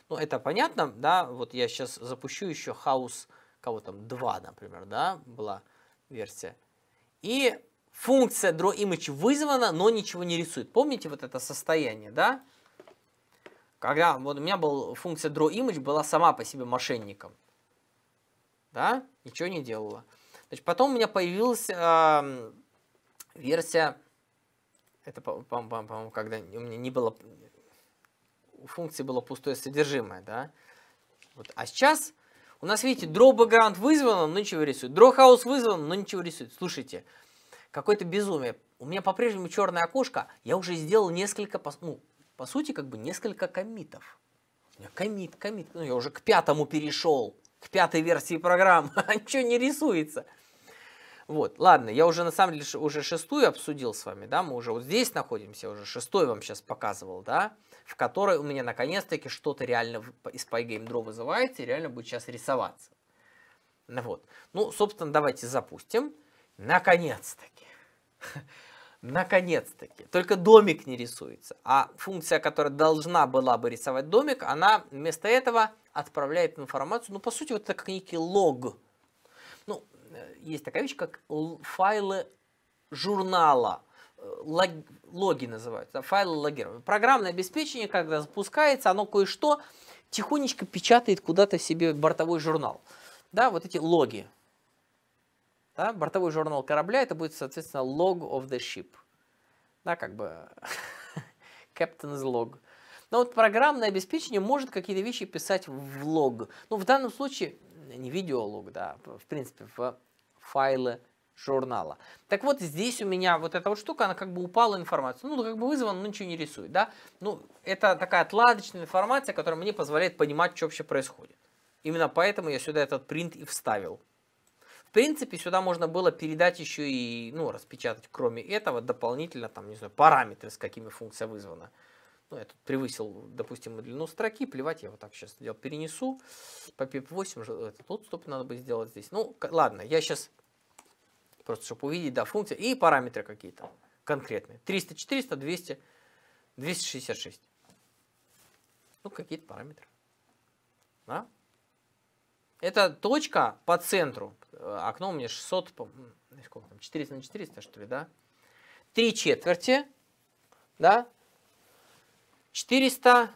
Ну, это понятно, да, вот я сейчас запущу еще хаос, кого там, 2, например, да, была версия. И функция draw image вызвана, но ничего не рисует. Помните вот это состояние, да? когда вот у меня была функция drawImage, была сама по себе мошенником. Да, ничего не делала. Значит, потом у меня появилась э, версия, это, по-моему, по когда у меня не было, у функции было пустое содержимое, да. Вот. А сейчас у нас, видите, draw background вызвано, но ничего рисует. Draw house вызвано, но ничего рисует. Слушайте, какое-то безумие. У меня по-прежнему черное окошко, я уже сделал несколько, ну, по сути, как бы несколько комитов. Комит, комит, ну я уже к пятому перешел, к пятой версии программы, а ничего не рисуется. Вот, ладно, я уже на самом деле уже шестую обсудил с вами, да, мы уже вот здесь находимся, уже шестой вам сейчас показывал, да, в которой у меня наконец-таки что-то реально из PyGameDraw вызывается и реально будет сейчас рисоваться. вот, ну, собственно, давайте запустим. Наконец-таки. Наконец-таки. Только домик не рисуется. А функция, которая должна была бы рисовать домик, она вместо этого отправляет информацию. Ну, по сути, вот это как некий лог. Ну, э, есть такая вещь, как файлы журнала. Э, лог, логи называются, файлы логирования. Программное обеспечение, когда запускается, оно кое-что тихонечко печатает куда-то в себе бортовой журнал. Да, вот эти логи да, бортовой журнал корабля, это будет, соответственно, log of the ship. Да, как бы captain's log. Но вот программное обеспечение может какие-то вещи писать в лог. Ну, в данном случае, не видеолог, да, в принципе, в файлы журнала. Так вот, здесь у меня вот эта вот штука, она как бы упала информация. Ну, как бы вызвана, но ничего не рисует, да. Ну, это такая отладочная информация, которая мне позволяет понимать, что вообще происходит. Именно поэтому я сюда этот принт и вставил. В принципе, сюда можно было передать еще и, ну, распечатать, кроме этого, дополнительно, там, не знаю, параметры, с какими функция вызвана. Ну, я тут превысил допустимую длину строки, плевать, я вот так сейчас дело перенесу. По pip8 же этот отступ надо бы сделать здесь. Ну, ладно, я сейчас просто, чтобы увидеть, да, функция и параметры какие-то конкретные. 300, 400, 200, 266. Ну, какие-то параметры. Да? Это точка по центру Э, окно у меня 600, сколько там, 400 на 400, что ли, да? Три четверти, да? 400,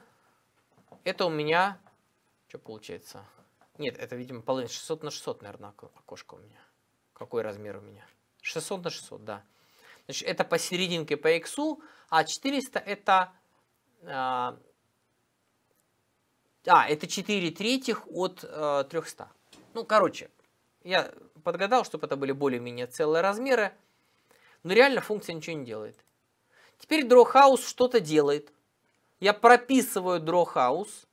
это у меня, что получается? Нет, это, видимо, половина, 600 на 600, наверное, окошко у меня. Какой размер у меня? 600 на 600, да. Значит, это посерединке по x, а 400 это... А, а, это 4 третьих от э, 300. Ну, короче, я подгадал, чтобы это были более-менее целые размеры, но реально функция ничего не делает. Теперь drawHouse что-то делает. Я прописываю drawHouse,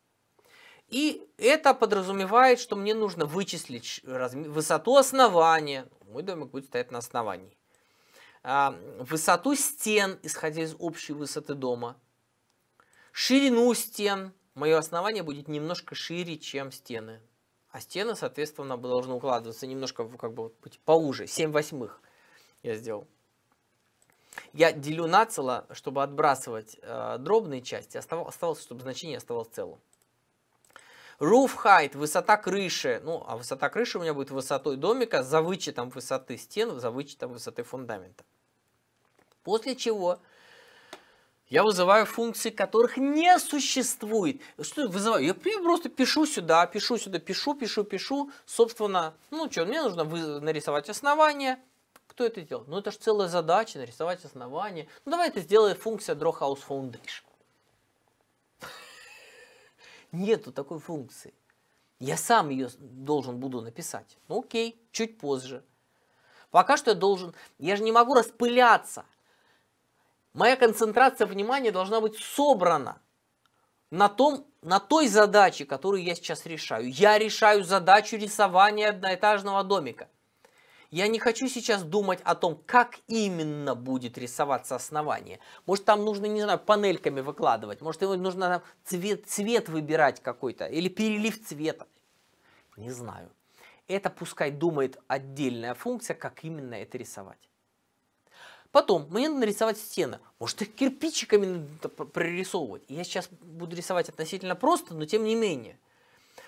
и это подразумевает, что мне нужно вычислить размер, высоту основания. Мой домик будет стоять на основании. А, высоту стен, исходя из общей высоты дома. Ширину стен. Мое основание будет немножко шире, чем стены а стена, соответственно, должна укладываться немножко как бы поуже, 7 восьмых я сделал. Я делю на цело, чтобы отбрасывать э, дробные части, остав, оставалось, чтобы значение оставалось целым. Roof height, высота крыши. Ну, а высота крыши у меня будет высотой домика за вычетом высоты стен, за вычетом высоты фундамента. После чего я вызываю функции, которых не существует. Что я вызываю? Я просто пишу сюда, пишу сюда, пишу, пишу, пишу. Собственно, ну что, мне нужно нарисовать основание. Кто это делал? Ну это же целая задача, нарисовать основание. Ну давай это сделает функция house Foundation. Нету такой функции. Я сам ее должен буду написать. Ну окей, чуть позже. Пока что я должен... Я же не могу распыляться. Моя концентрация внимания должна быть собрана на, том, на той задаче, которую я сейчас решаю. Я решаю задачу рисования одноэтажного домика. Я не хочу сейчас думать о том, как именно будет рисоваться основание. Может, там нужно, не знаю, панельками выкладывать. Может, ему нужно там, цвет, цвет выбирать какой-то. Или перелив цвета. Не знаю. Это пускай думает отдельная функция, как именно это рисовать. Потом, мне надо нарисовать стены. Может, их кирпичиками надо прорисовывать. Я сейчас буду рисовать относительно просто, но тем не менее.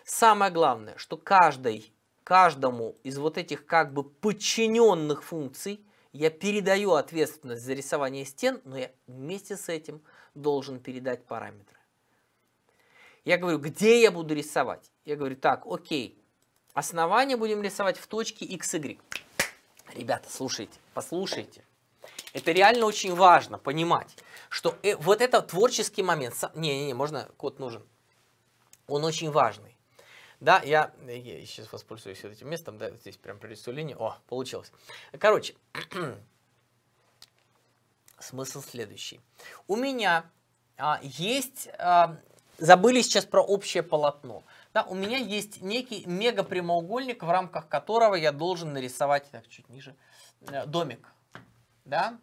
Самое главное, что каждой, каждому из вот этих как бы подчиненных функций я передаю ответственность за рисование стен, но я вместе с этим должен передать параметры. Я говорю, где я буду рисовать? Я говорю, так, окей, основание будем рисовать в точке x, y. Ребята, слушайте, послушайте. Это реально очень важно понимать, что э, вот этот творческий момент, не-не-не, можно, код нужен, он очень важный. Да, я, э, я сейчас воспользуюсь этим местом, да, здесь прям прорисую линию. О, получилось. Короче, смысл следующий. У меня а, есть, а, забыли сейчас про общее полотно. Да, у меня есть некий мега прямоугольник, в рамках которого я должен нарисовать, так, чуть ниже, э, домик да?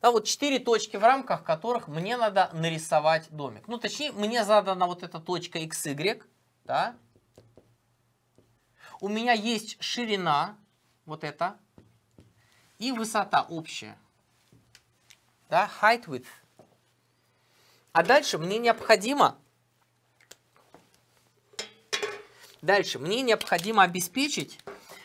Да, вот четыре точки, в рамках которых мне надо нарисовать домик. Ну, точнее, мне задана вот эта точка xy, да? У меня есть ширина, вот это, и высота общая, да, height width. А дальше мне необходимо, дальше мне необходимо обеспечить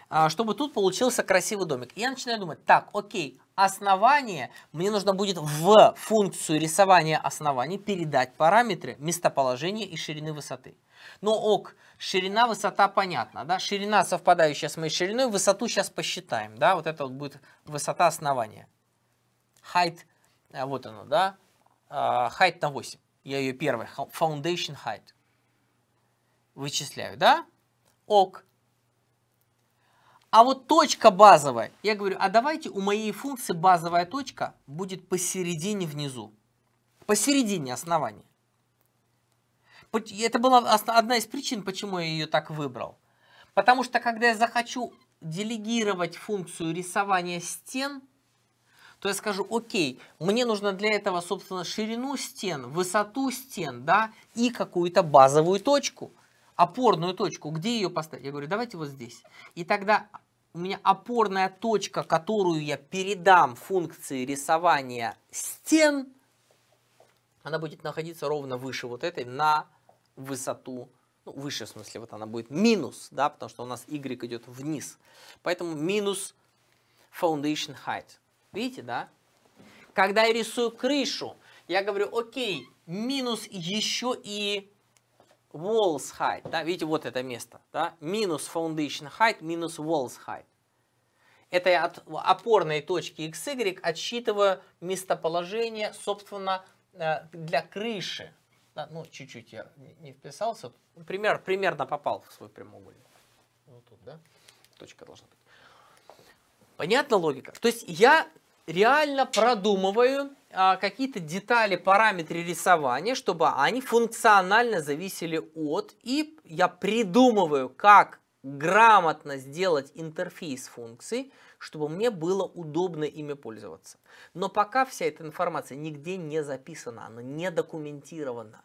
а, чтобы тут получился красивый домик. я начинаю думать, так, окей, основание, мне нужно будет в функцию рисования оснований передать параметры местоположения и ширины высоты. Но ну ок, ширина, высота понятно, да, ширина совпадающая с моей шириной, высоту сейчас посчитаем, да, вот это вот будет высота основания. Height, э, вот оно, да, а, height на 8, я ее первая, foundation height, вычисляю, да, ок, а вот точка базовая, я говорю, а давайте у моей функции базовая точка будет посередине внизу, посередине основания. Это была одна из причин, почему я ее так выбрал. Потому что когда я захочу делегировать функцию рисования стен, то я скажу, окей, мне нужно для этого, собственно, ширину стен, высоту стен, да, и какую-то базовую точку – опорную точку, где ее поставить? Я говорю, давайте вот здесь. И тогда у меня опорная точка, которую я передам функции рисования стен, она будет находиться ровно выше вот этой на высоту, ну, выше в смысле, вот она будет минус, да, потому что у нас y идет вниз. Поэтому минус foundation height. Видите, да? Когда я рисую крышу, я говорю, окей, минус еще и walls height, да, видите, вот это место, да, минус foundation height, минус walls height. Это я от опорной точки XY отсчитываю местоположение, собственно, э, для крыши. Да, ну, чуть-чуть я не вписался. Пример, примерно попал в свой прямоугольник. Вот тут, да? Точка должна быть. Понятна логика? То есть я реально продумываю а, какие-то детали, параметры рисования, чтобы они функционально зависели от, и я придумываю, как грамотно сделать интерфейс функций, чтобы мне было удобно ими пользоваться. Но пока вся эта информация нигде не записана, она не документирована.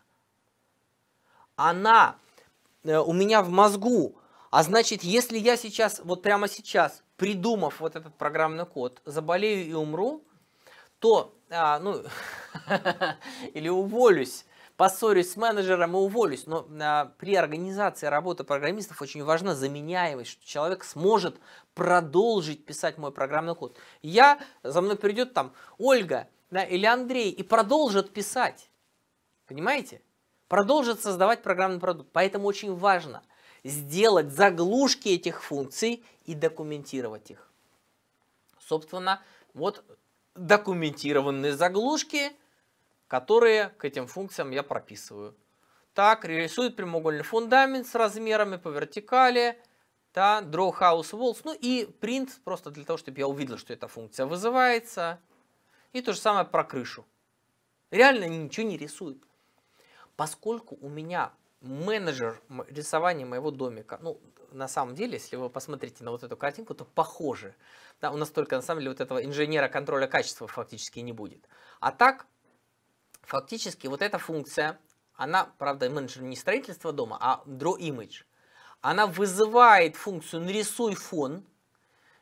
Она э, у меня в мозгу. А значит, если я сейчас, вот прямо сейчас, придумав вот этот программный код, заболею и умру, то, а, ну, или уволюсь, поссорюсь с менеджером и уволюсь. Но а, при организации работы программистов очень важна заменяемость, что человек сможет продолжить писать мой программный код. Я, за мной придет там Ольга да, или Андрей и продолжит писать. Понимаете? Продолжит создавать программный продукт. Поэтому очень важно сделать заглушки этих функций и документировать их. Собственно, вот документированные заглушки, которые к этим функциям я прописываю. Так, рисует прямоугольный фундамент с размерами по вертикали, да, draw house walls, ну и print просто для того, чтобы я увидел, что эта функция вызывается. И то же самое про крышу. Реально ничего не рисует. Поскольку у меня менеджер рисования моего домика, ну, на самом деле, если вы посмотрите на вот эту картинку, то похоже, Да, у нас только на самом деле вот этого инженера контроля качества фактически не будет. А так, фактически вот эта функция, она, правда, менеджер не строительства дома, а draw image. Она вызывает функцию нарисуй фон.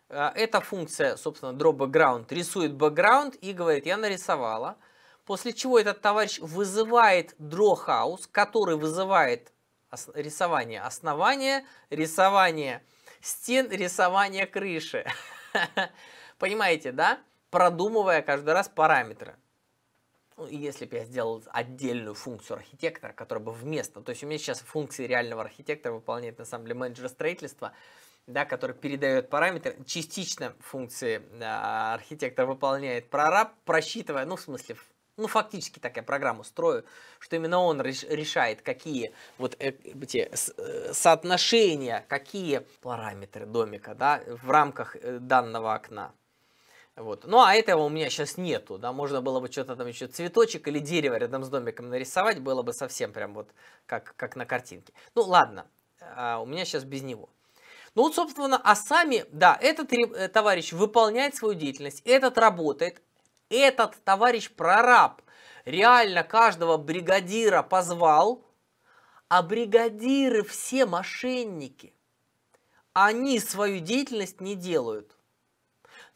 Э, эта функция, собственно, draw background, рисует background и говорит, я нарисовала. После чего этот товарищ вызывает draw house, который вызывает Ос рисование основания, рисование стен, рисование крыши. Понимаете, да? Продумывая каждый раз параметры. Ну, если бы я сделал отдельную функцию архитектора, которая бы вместо... То есть у меня сейчас функции реального архитектора выполняет на самом деле менеджер строительства, да, который передает параметры, частично функции да, архитектора выполняет прораб, просчитывая, ну, в смысле, ну, фактически так я программу строю, что именно он решает, какие вот э, эти э, соотношения, какие параметры домика, да, в рамках э, данного окна. Вот. Ну, а этого у меня сейчас нету, да, можно было бы что-то там еще цветочек или дерево рядом с домиком нарисовать, было бы совсем прям вот как, как на картинке. Ну, ладно, а у меня сейчас без него. Ну вот, собственно, а сами, да, этот товарищ выполняет свою деятельность, этот работает, этот товарищ прораб реально каждого бригадира позвал, а бригадиры все мошенники. Они свою деятельность не делают.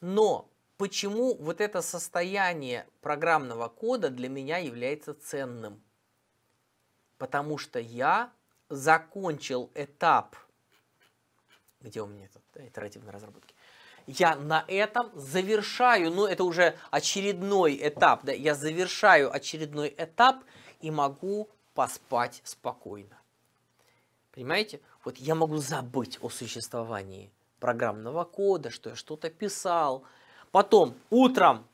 Но почему вот это состояние программного кода для меня является ценным? Потому что я закончил этап, где у меня это, итеративной разработки, я на этом завершаю, ну это уже очередной этап, да, я завершаю очередной этап и могу поспать спокойно. Понимаете? Вот я могу забыть о существовании программного кода, что я что-то писал. Потом утром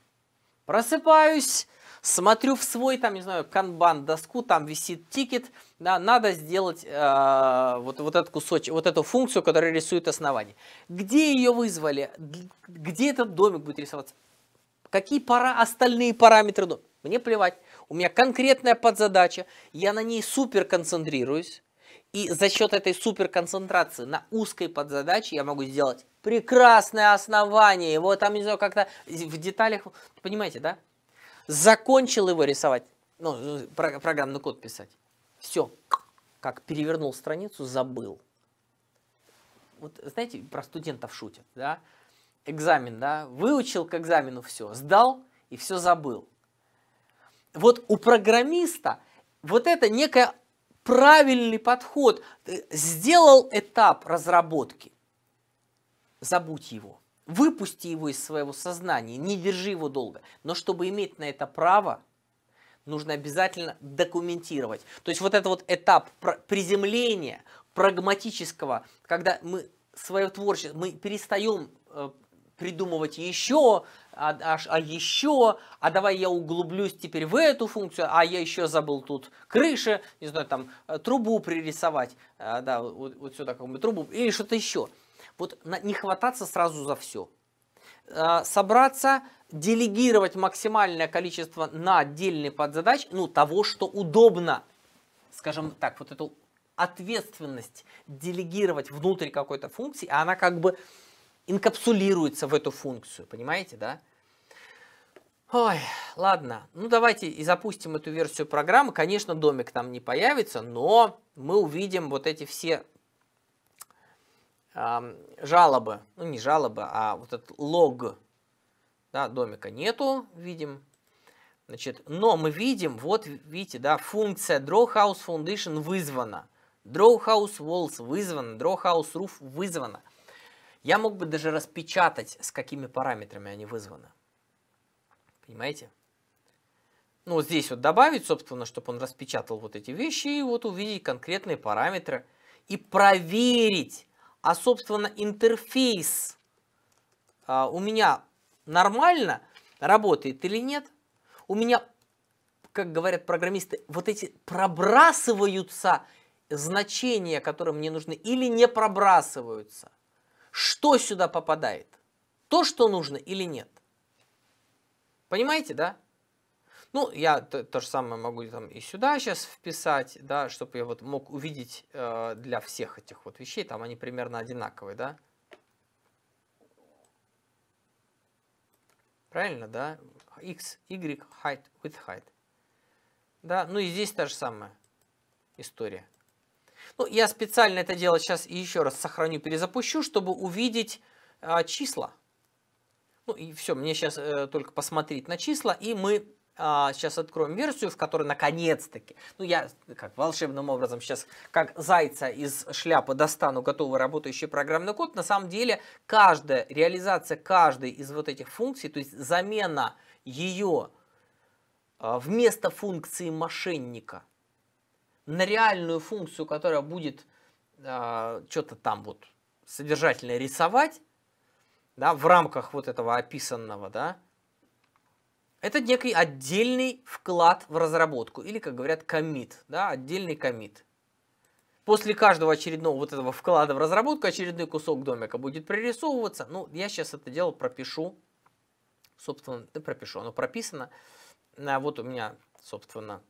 просыпаюсь, Смотрю в свой, там, не знаю, канбан доску, там висит тикет, да, надо сделать э, вот, вот этот кусочек, вот эту функцию, которая рисует основание. Где ее вызвали? Где этот домик будет рисоваться? Какие пара, остальные параметры домика? Ну, мне плевать. У меня конкретная подзадача, я на ней супер концентрируюсь, и за счет этой суперконцентрации на узкой подзадаче я могу сделать прекрасное основание, его там, не знаю, как-то в деталях, понимаете, да? закончил его рисовать, ну, программный код писать. Все, как перевернул страницу, забыл. Вот знаете, про студентов шутят, да? Экзамен, да, выучил к экзамену все, сдал и все забыл. Вот у программиста вот это некая правильный подход. Сделал этап разработки, забудь его. Выпусти его из своего сознания, не держи его долго. Но чтобы иметь на это право, нужно обязательно документировать. То есть вот этот вот этап приземления, прагматического, когда мы свое творчество, мы перестаем э, придумывать еще, а, а, а еще, а давай я углублюсь теперь в эту функцию, а я еще забыл тут крыши, не знаю, там э, трубу пририсовать, а, да, вот, вот сюда какую-нибудь трубу, или что-то еще. Вот не хвататься сразу за все. А, собраться, делегировать максимальное количество на отдельные подзадач, ну, того, что удобно. Скажем так, вот эту ответственность делегировать внутрь какой-то функции, а она как бы инкапсулируется в эту функцию, понимаете, да? Ой, ладно, ну давайте и запустим эту версию программы. Конечно, домик там не появится, но мы увидим вот эти все жалобы, ну не жалобы, а вот этот лог, да, домика нету, видим. Значит, но мы видим, вот видите, да, функция drawhouse foundation вызвана. Drawhouse walls вызвана, drawhouse roof вызвана. Я мог бы даже распечатать, с какими параметрами они вызваны. Понимаете? Ну, вот здесь вот добавить, собственно, чтобы он распечатал вот эти вещи, и вот увидеть конкретные параметры, и проверить, а, собственно, интерфейс а, у меня нормально работает или нет. У меня, как говорят программисты, вот эти пробрасываются значения, которые мне нужны, или не пробрасываются. Что сюда попадает? То, что нужно или нет? Понимаете, да? Ну, я то, то же самое могу там и сюда сейчас вписать, да, чтобы я вот мог увидеть э, для всех этих вот вещей, там они примерно одинаковые, да. Правильно, да? X, Y, height, width, height. Да, ну и здесь та же самая история. Ну, я специально это дело сейчас и еще раз сохраню, перезапущу, чтобы увидеть э, числа. Ну и все, мне сейчас э, только посмотреть на числа, и мы а, сейчас откроем версию, в которой наконец-таки, ну я как волшебным образом сейчас как зайца из шляпы достану готовый работающий программный код, на самом деле каждая реализация каждой из вот этих функций, то есть замена ее а, вместо функции мошенника на реальную функцию, которая будет а, что-то там вот содержательно рисовать, да, в рамках вот этого описанного, да, это некий отдельный вклад в разработку, или, как говорят, комит, да, отдельный комит. После каждого очередного вот этого вклада в разработку очередной кусок домика будет прорисовываться. Ну, я сейчас это дело пропишу, собственно, да, пропишу, оно прописано. А вот у меня, собственно,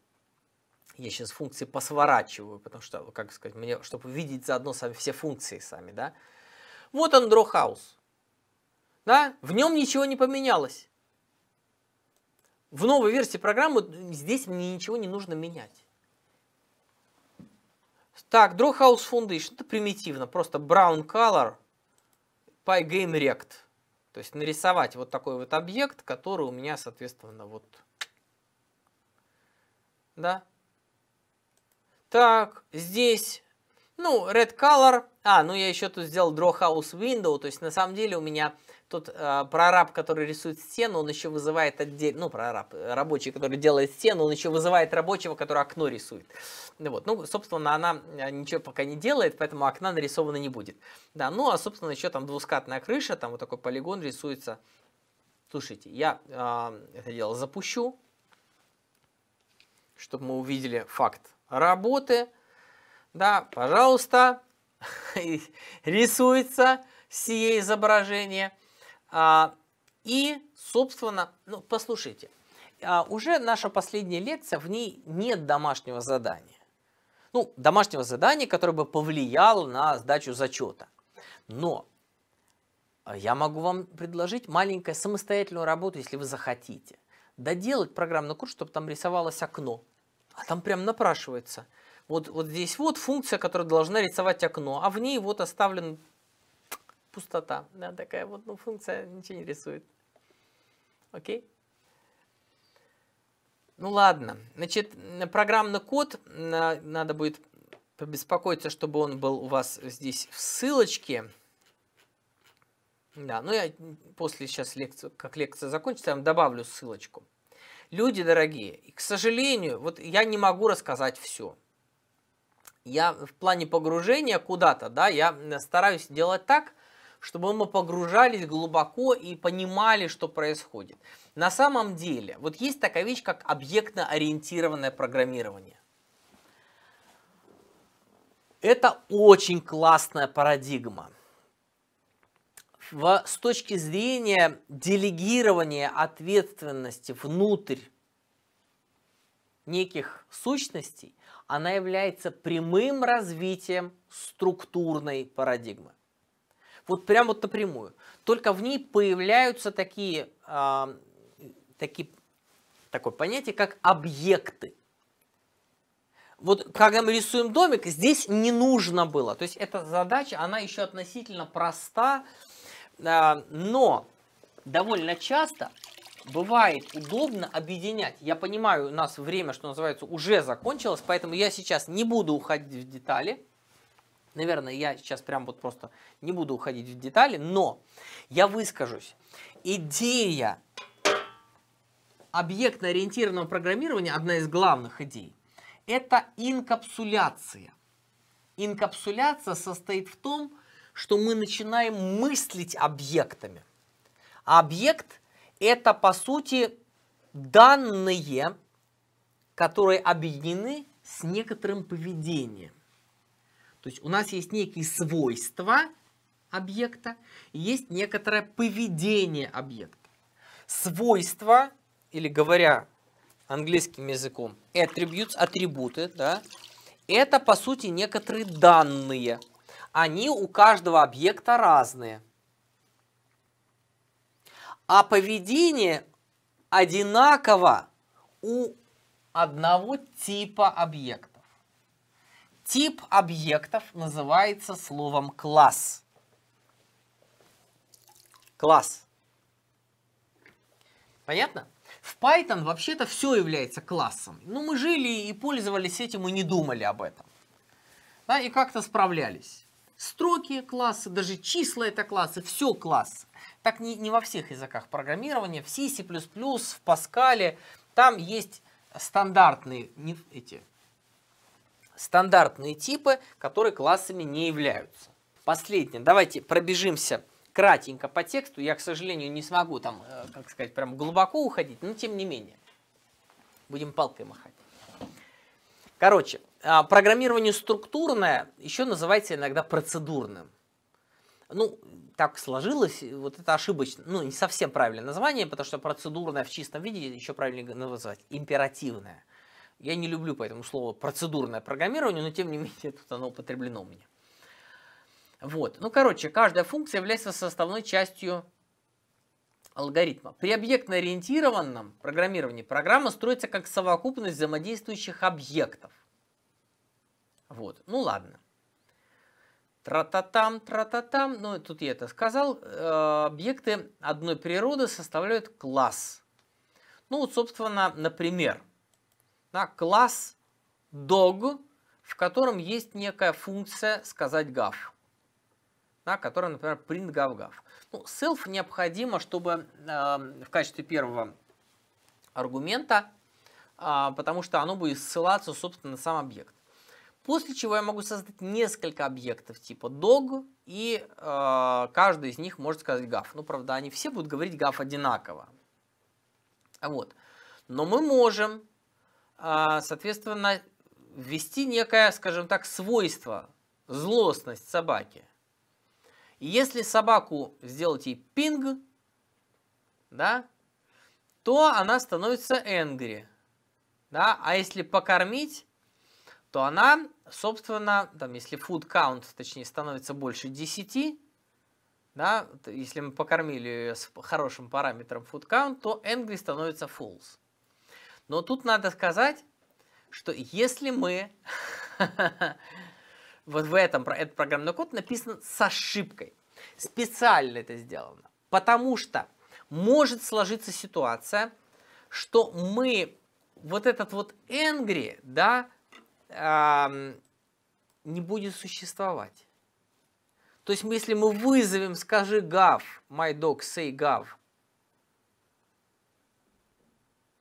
я сейчас функции посворачиваю, потому что, как сказать, мне, чтобы видеть заодно сами, все функции сами, да. Вот он, Дроу Хаус. Да, в нем ничего не поменялось в новой версии программы здесь мне ничего не нужно менять. Так, Draw House Foundation, это примитивно, просто Brown Color by Game Rect. То есть нарисовать вот такой вот объект, который у меня, соответственно, вот... Да? Так, здесь, ну, Red Color. А, ну я еще тут сделал Draw House Window, то есть на самом деле у меня тот э, прораб, который рисует стену, он еще вызывает отдельно, ну, прораб, э, рабочий, который делает стену, он еще вызывает рабочего, который окно рисует. Ну, вот. ну, собственно, она а, ничего пока не делает, поэтому окна нарисовано не будет. Да, ну, а, собственно, еще там двускатная крыша, там вот такой полигон рисуется. Слушайте, я э, это дело запущу, чтобы мы увидели факт работы. Да, пожалуйста, рисуется сие изображение – а, и, собственно, ну, послушайте, а, уже наша последняя лекция, в ней нет домашнего задания. Ну, домашнего задания, которое бы повлияло на сдачу зачета. Но а, я могу вам предложить маленькую самостоятельную работу, если вы захотите. Доделать программный курс, чтобы там рисовалось окно. А там прям напрашивается. Вот, вот здесь вот функция, которая должна рисовать окно, а в ней вот оставлен пустота. да такая вот, ну, функция ничего не рисует. Окей? Ну ладно. Значит, программный код надо будет побеспокоиться, чтобы он был у вас здесь в ссылочке. Да, ну я после сейчас лекцию, как лекция закончится, я вам добавлю ссылочку. Люди дорогие, к сожалению, вот я не могу рассказать все. Я в плане погружения куда-то, да, я э, стараюсь делать так, чтобы мы погружались глубоко и понимали, что происходит. На самом деле, вот есть такая вещь, как объектно-ориентированное программирование. Это очень классная парадигма. В, с точки зрения делегирования ответственности внутрь неких сущностей, она является прямым развитием структурной парадигмы. Вот прям вот напрямую. Только в ней появляются такие, э, такие такое понятие, как объекты. Вот когда мы рисуем домик, здесь не нужно было. То есть эта задача, она еще относительно проста, э, но довольно часто бывает удобно объединять. Я понимаю, у нас время, что называется, уже закончилось, поэтому я сейчас не буду уходить в детали. Наверное, я сейчас прям вот просто не буду уходить в детали, но я выскажусь. Идея объектно-ориентированного программирования, одна из главных идей, это инкапсуляция. Инкапсуляция состоит в том, что мы начинаем мыслить объектами. А объект – это, по сути, данные, которые объединены с некоторым поведением. То есть у нас есть некие свойства объекта, и есть некоторое поведение объекта. Свойства, или говоря английским языком, attributes, атрибуты, да, это по сути некоторые данные. Они у каждого объекта разные. А поведение одинаково у одного типа объекта. Тип объектов называется словом класс. Класс. Понятно? В Python вообще-то все является классом. Но ну, мы жили и пользовались этим и не думали об этом. Да, и как-то справлялись. Строки классы, даже числа это классы, все класс. Так не, не во всех языках программирования, в C, в Паскале. Там есть стандартные не, эти стандартные типы, которые классами не являются. Последнее. Давайте пробежимся кратенько по тексту. Я, к сожалению, не смогу там, э, как сказать, прям глубоко уходить, но тем не менее. Будем палкой махать. Короче, а, программирование структурное еще называется иногда процедурным. Ну, так сложилось, вот это ошибочно, ну, не совсем правильное название, потому что процедурное в чистом виде еще правильнее называть императивное. Я не люблю поэтому слово процедурное программирование, но тем не менее тут оно употреблено мне. Вот. Ну, короче, каждая функция является составной частью алгоритма. При объектно-ориентированном программировании программа строится как совокупность взаимодействующих объектов. Вот. Ну, ладно. Тра-та-там, тра-та-там. Ну, тут я это сказал. Э, объекты одной природы составляют класс. Ну, вот, собственно, например, на класс dog, в котором есть некая функция сказать гав, на которая, например, print gaf gaf. Ну, self необходимо, чтобы э, в качестве первого аргумента, э, потому что оно будет ссылаться, собственно, на сам объект. После чего я могу создать несколько объектов типа dog, и э, каждый из них может сказать гав. Ну, правда, они все будут говорить гав одинаково. Вот. Но мы можем а, соответственно, ввести некое, скажем так, свойство, злостность собаки. если собаку сделать ей пинг, да, то она становится angry. Да? А если покормить, то она, собственно, там, если food count, точнее, становится больше 10, да, если мы покормили ее с хорошим параметром food count, то angry становится false. Но тут надо сказать, что если мы вот в этом этот программный код написан с ошибкой, специально это сделано, потому что может сложиться ситуация, что мы вот этот вот angry, да, эм, не будет существовать. То есть, если мы вызовем, скажи gov, my dog say gov,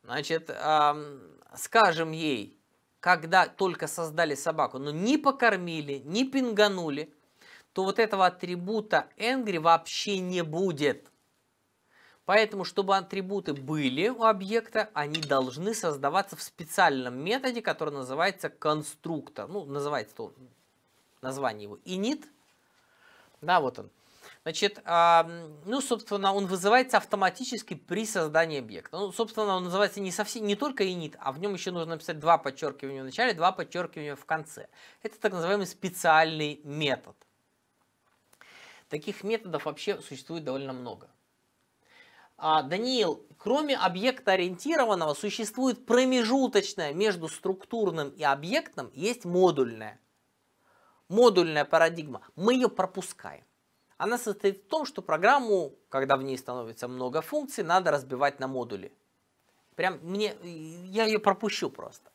Значит, эм, скажем ей, когда только создали собаку, но не покормили, не пинганули, то вот этого атрибута angry вообще не будет. Поэтому, чтобы атрибуты были у объекта, они должны создаваться в специальном методе, который называется конструктор. Ну, называется то название его init. Да, вот он. Значит, ну, собственно, он вызывается автоматически при создании объекта. Ну, собственно, он называется не, совсем, не только init, а в нем еще нужно написать два подчеркивания в начале, два подчеркивания в конце. Это так называемый специальный метод. Таких методов вообще существует довольно много. А, Даниил, кроме объекта ориентированного, существует промежуточное между структурным и объектным, есть модульная. Модульная парадигма. Мы ее пропускаем. Она состоит в том, что программу, когда в ней становится много функций, надо разбивать на модули. Прям мне, я ее пропущу просто.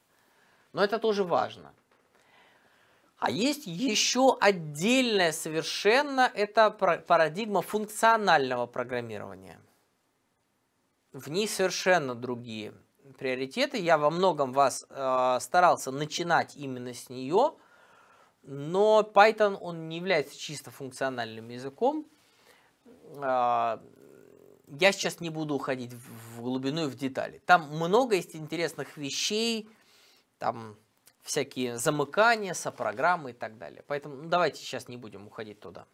Но это тоже важно. А есть еще отдельная совершенно, это парадигма функционального программирования. В ней совершенно другие приоритеты. Я во многом вас э, старался начинать именно с нее, но Python, он не является чисто функциональным языком. А, я сейчас не буду уходить в глубину и в детали. Там много есть интересных вещей, там всякие замыкания, сопрограммы и так далее. Поэтому ну, давайте сейчас не будем уходить туда.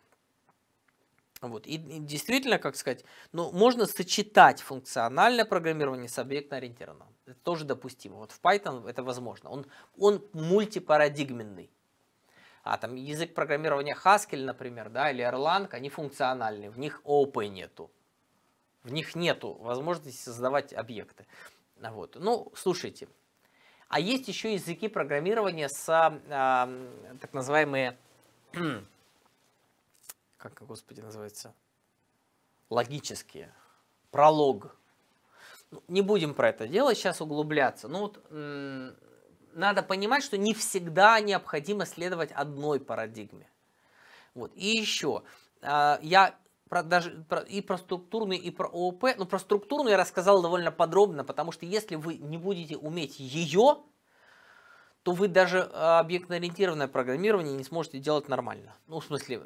Вот. И, и действительно, как сказать, ну, можно сочетать функциональное программирование с объектно-ориентированным. Это тоже допустимо. Вот в Python это возможно. Он, он мультипарадигменный а там язык программирования Haskell, например, да, или Erlang, они функциональные, в них OP нету. В них нету возможности создавать объекты. А вот. Ну, слушайте. А есть еще языки программирования с э, так называемые, как, господи, называется, логические, пролог. Ну, не будем про это дело сейчас углубляться. Ну вот надо понимать, что не всегда необходимо следовать одной парадигме. Вот. И еще, а, я про, даже про, и про структурную, и про ООП, ну про структурную я рассказал довольно подробно, потому что если вы не будете уметь ее, то вы даже а, объектно-ориентированное программирование не сможете делать нормально. Ну, в смысле,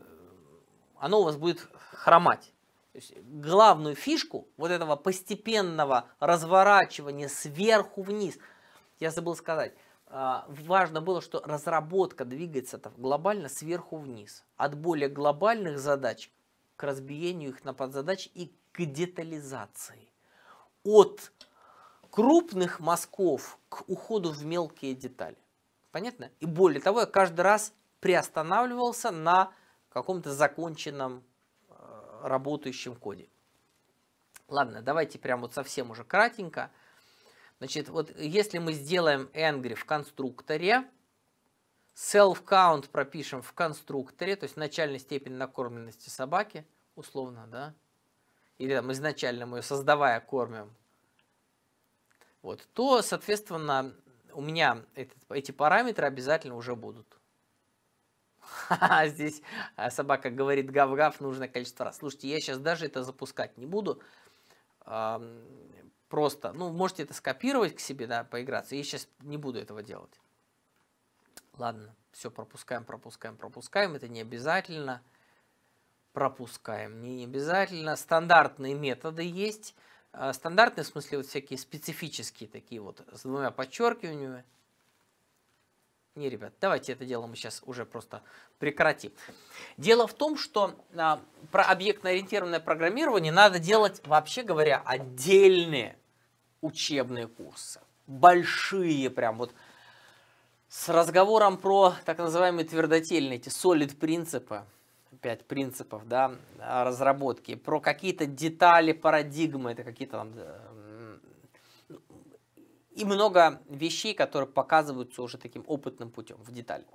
оно у вас будет хромать. То есть главную фишку вот этого постепенного разворачивания сверху вниз, я забыл сказать, а, важно было, что разработка двигается там глобально сверху вниз, от более глобальных задач к разбиению их на подзадачи и к детализации. От крупных мазков к уходу в мелкие детали. Понятно? И более того, я каждый раз приостанавливался на каком-то законченном э, работающем коде. Ладно, давайте прям вот совсем уже кратенько – Значит, вот если мы сделаем angry в конструкторе, self-count пропишем в конструкторе, то есть начальной степени накормленности собаки, условно, да, или там изначально мы ее создавая кормим, вот, то, соответственно, у меня этот, эти параметры обязательно уже будут. А здесь а собака говорит гав-гав нужное количество раз. Слушайте, я сейчас даже это запускать не буду просто. Ну, можете это скопировать к себе, да, поиграться. Я сейчас не буду этого делать. Ладно, все пропускаем, пропускаем, пропускаем. Это не обязательно. Пропускаем, не обязательно. Стандартные методы есть. А, стандартные, в смысле, вот всякие специфические такие вот, с двумя подчеркиваниями. Не, ребят, давайте это дело мы сейчас уже просто прекратим. Дело в том, что а, про объектно-ориентированное программирование надо делать, вообще говоря, отдельные учебные курсы. Большие прям вот. С разговором про так называемые твердотельные, эти solid принципы, пять принципов да, разработки, про какие-то детали, парадигмы, это какие-то там э, и много вещей, которые показываются уже таким опытным путем в детали.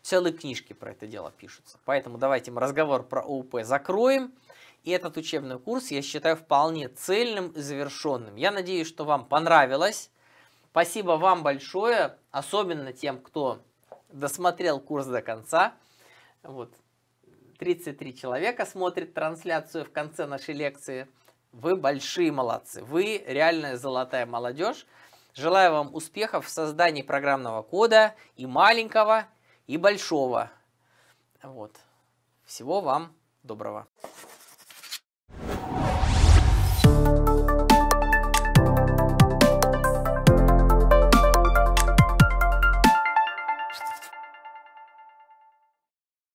Целые книжки про это дело пишутся. Поэтому давайте мы разговор про ОУП закроем. И этот учебный курс я считаю вполне цельным и завершенным. Я надеюсь, что вам понравилось. Спасибо вам большое, особенно тем, кто досмотрел курс до конца. Вот. 33 человека смотрит трансляцию в конце нашей лекции. Вы большие молодцы. Вы реальная золотая молодежь. Желаю вам успехов в создании программного кода и маленького, и большого. Вот. Всего вам доброго.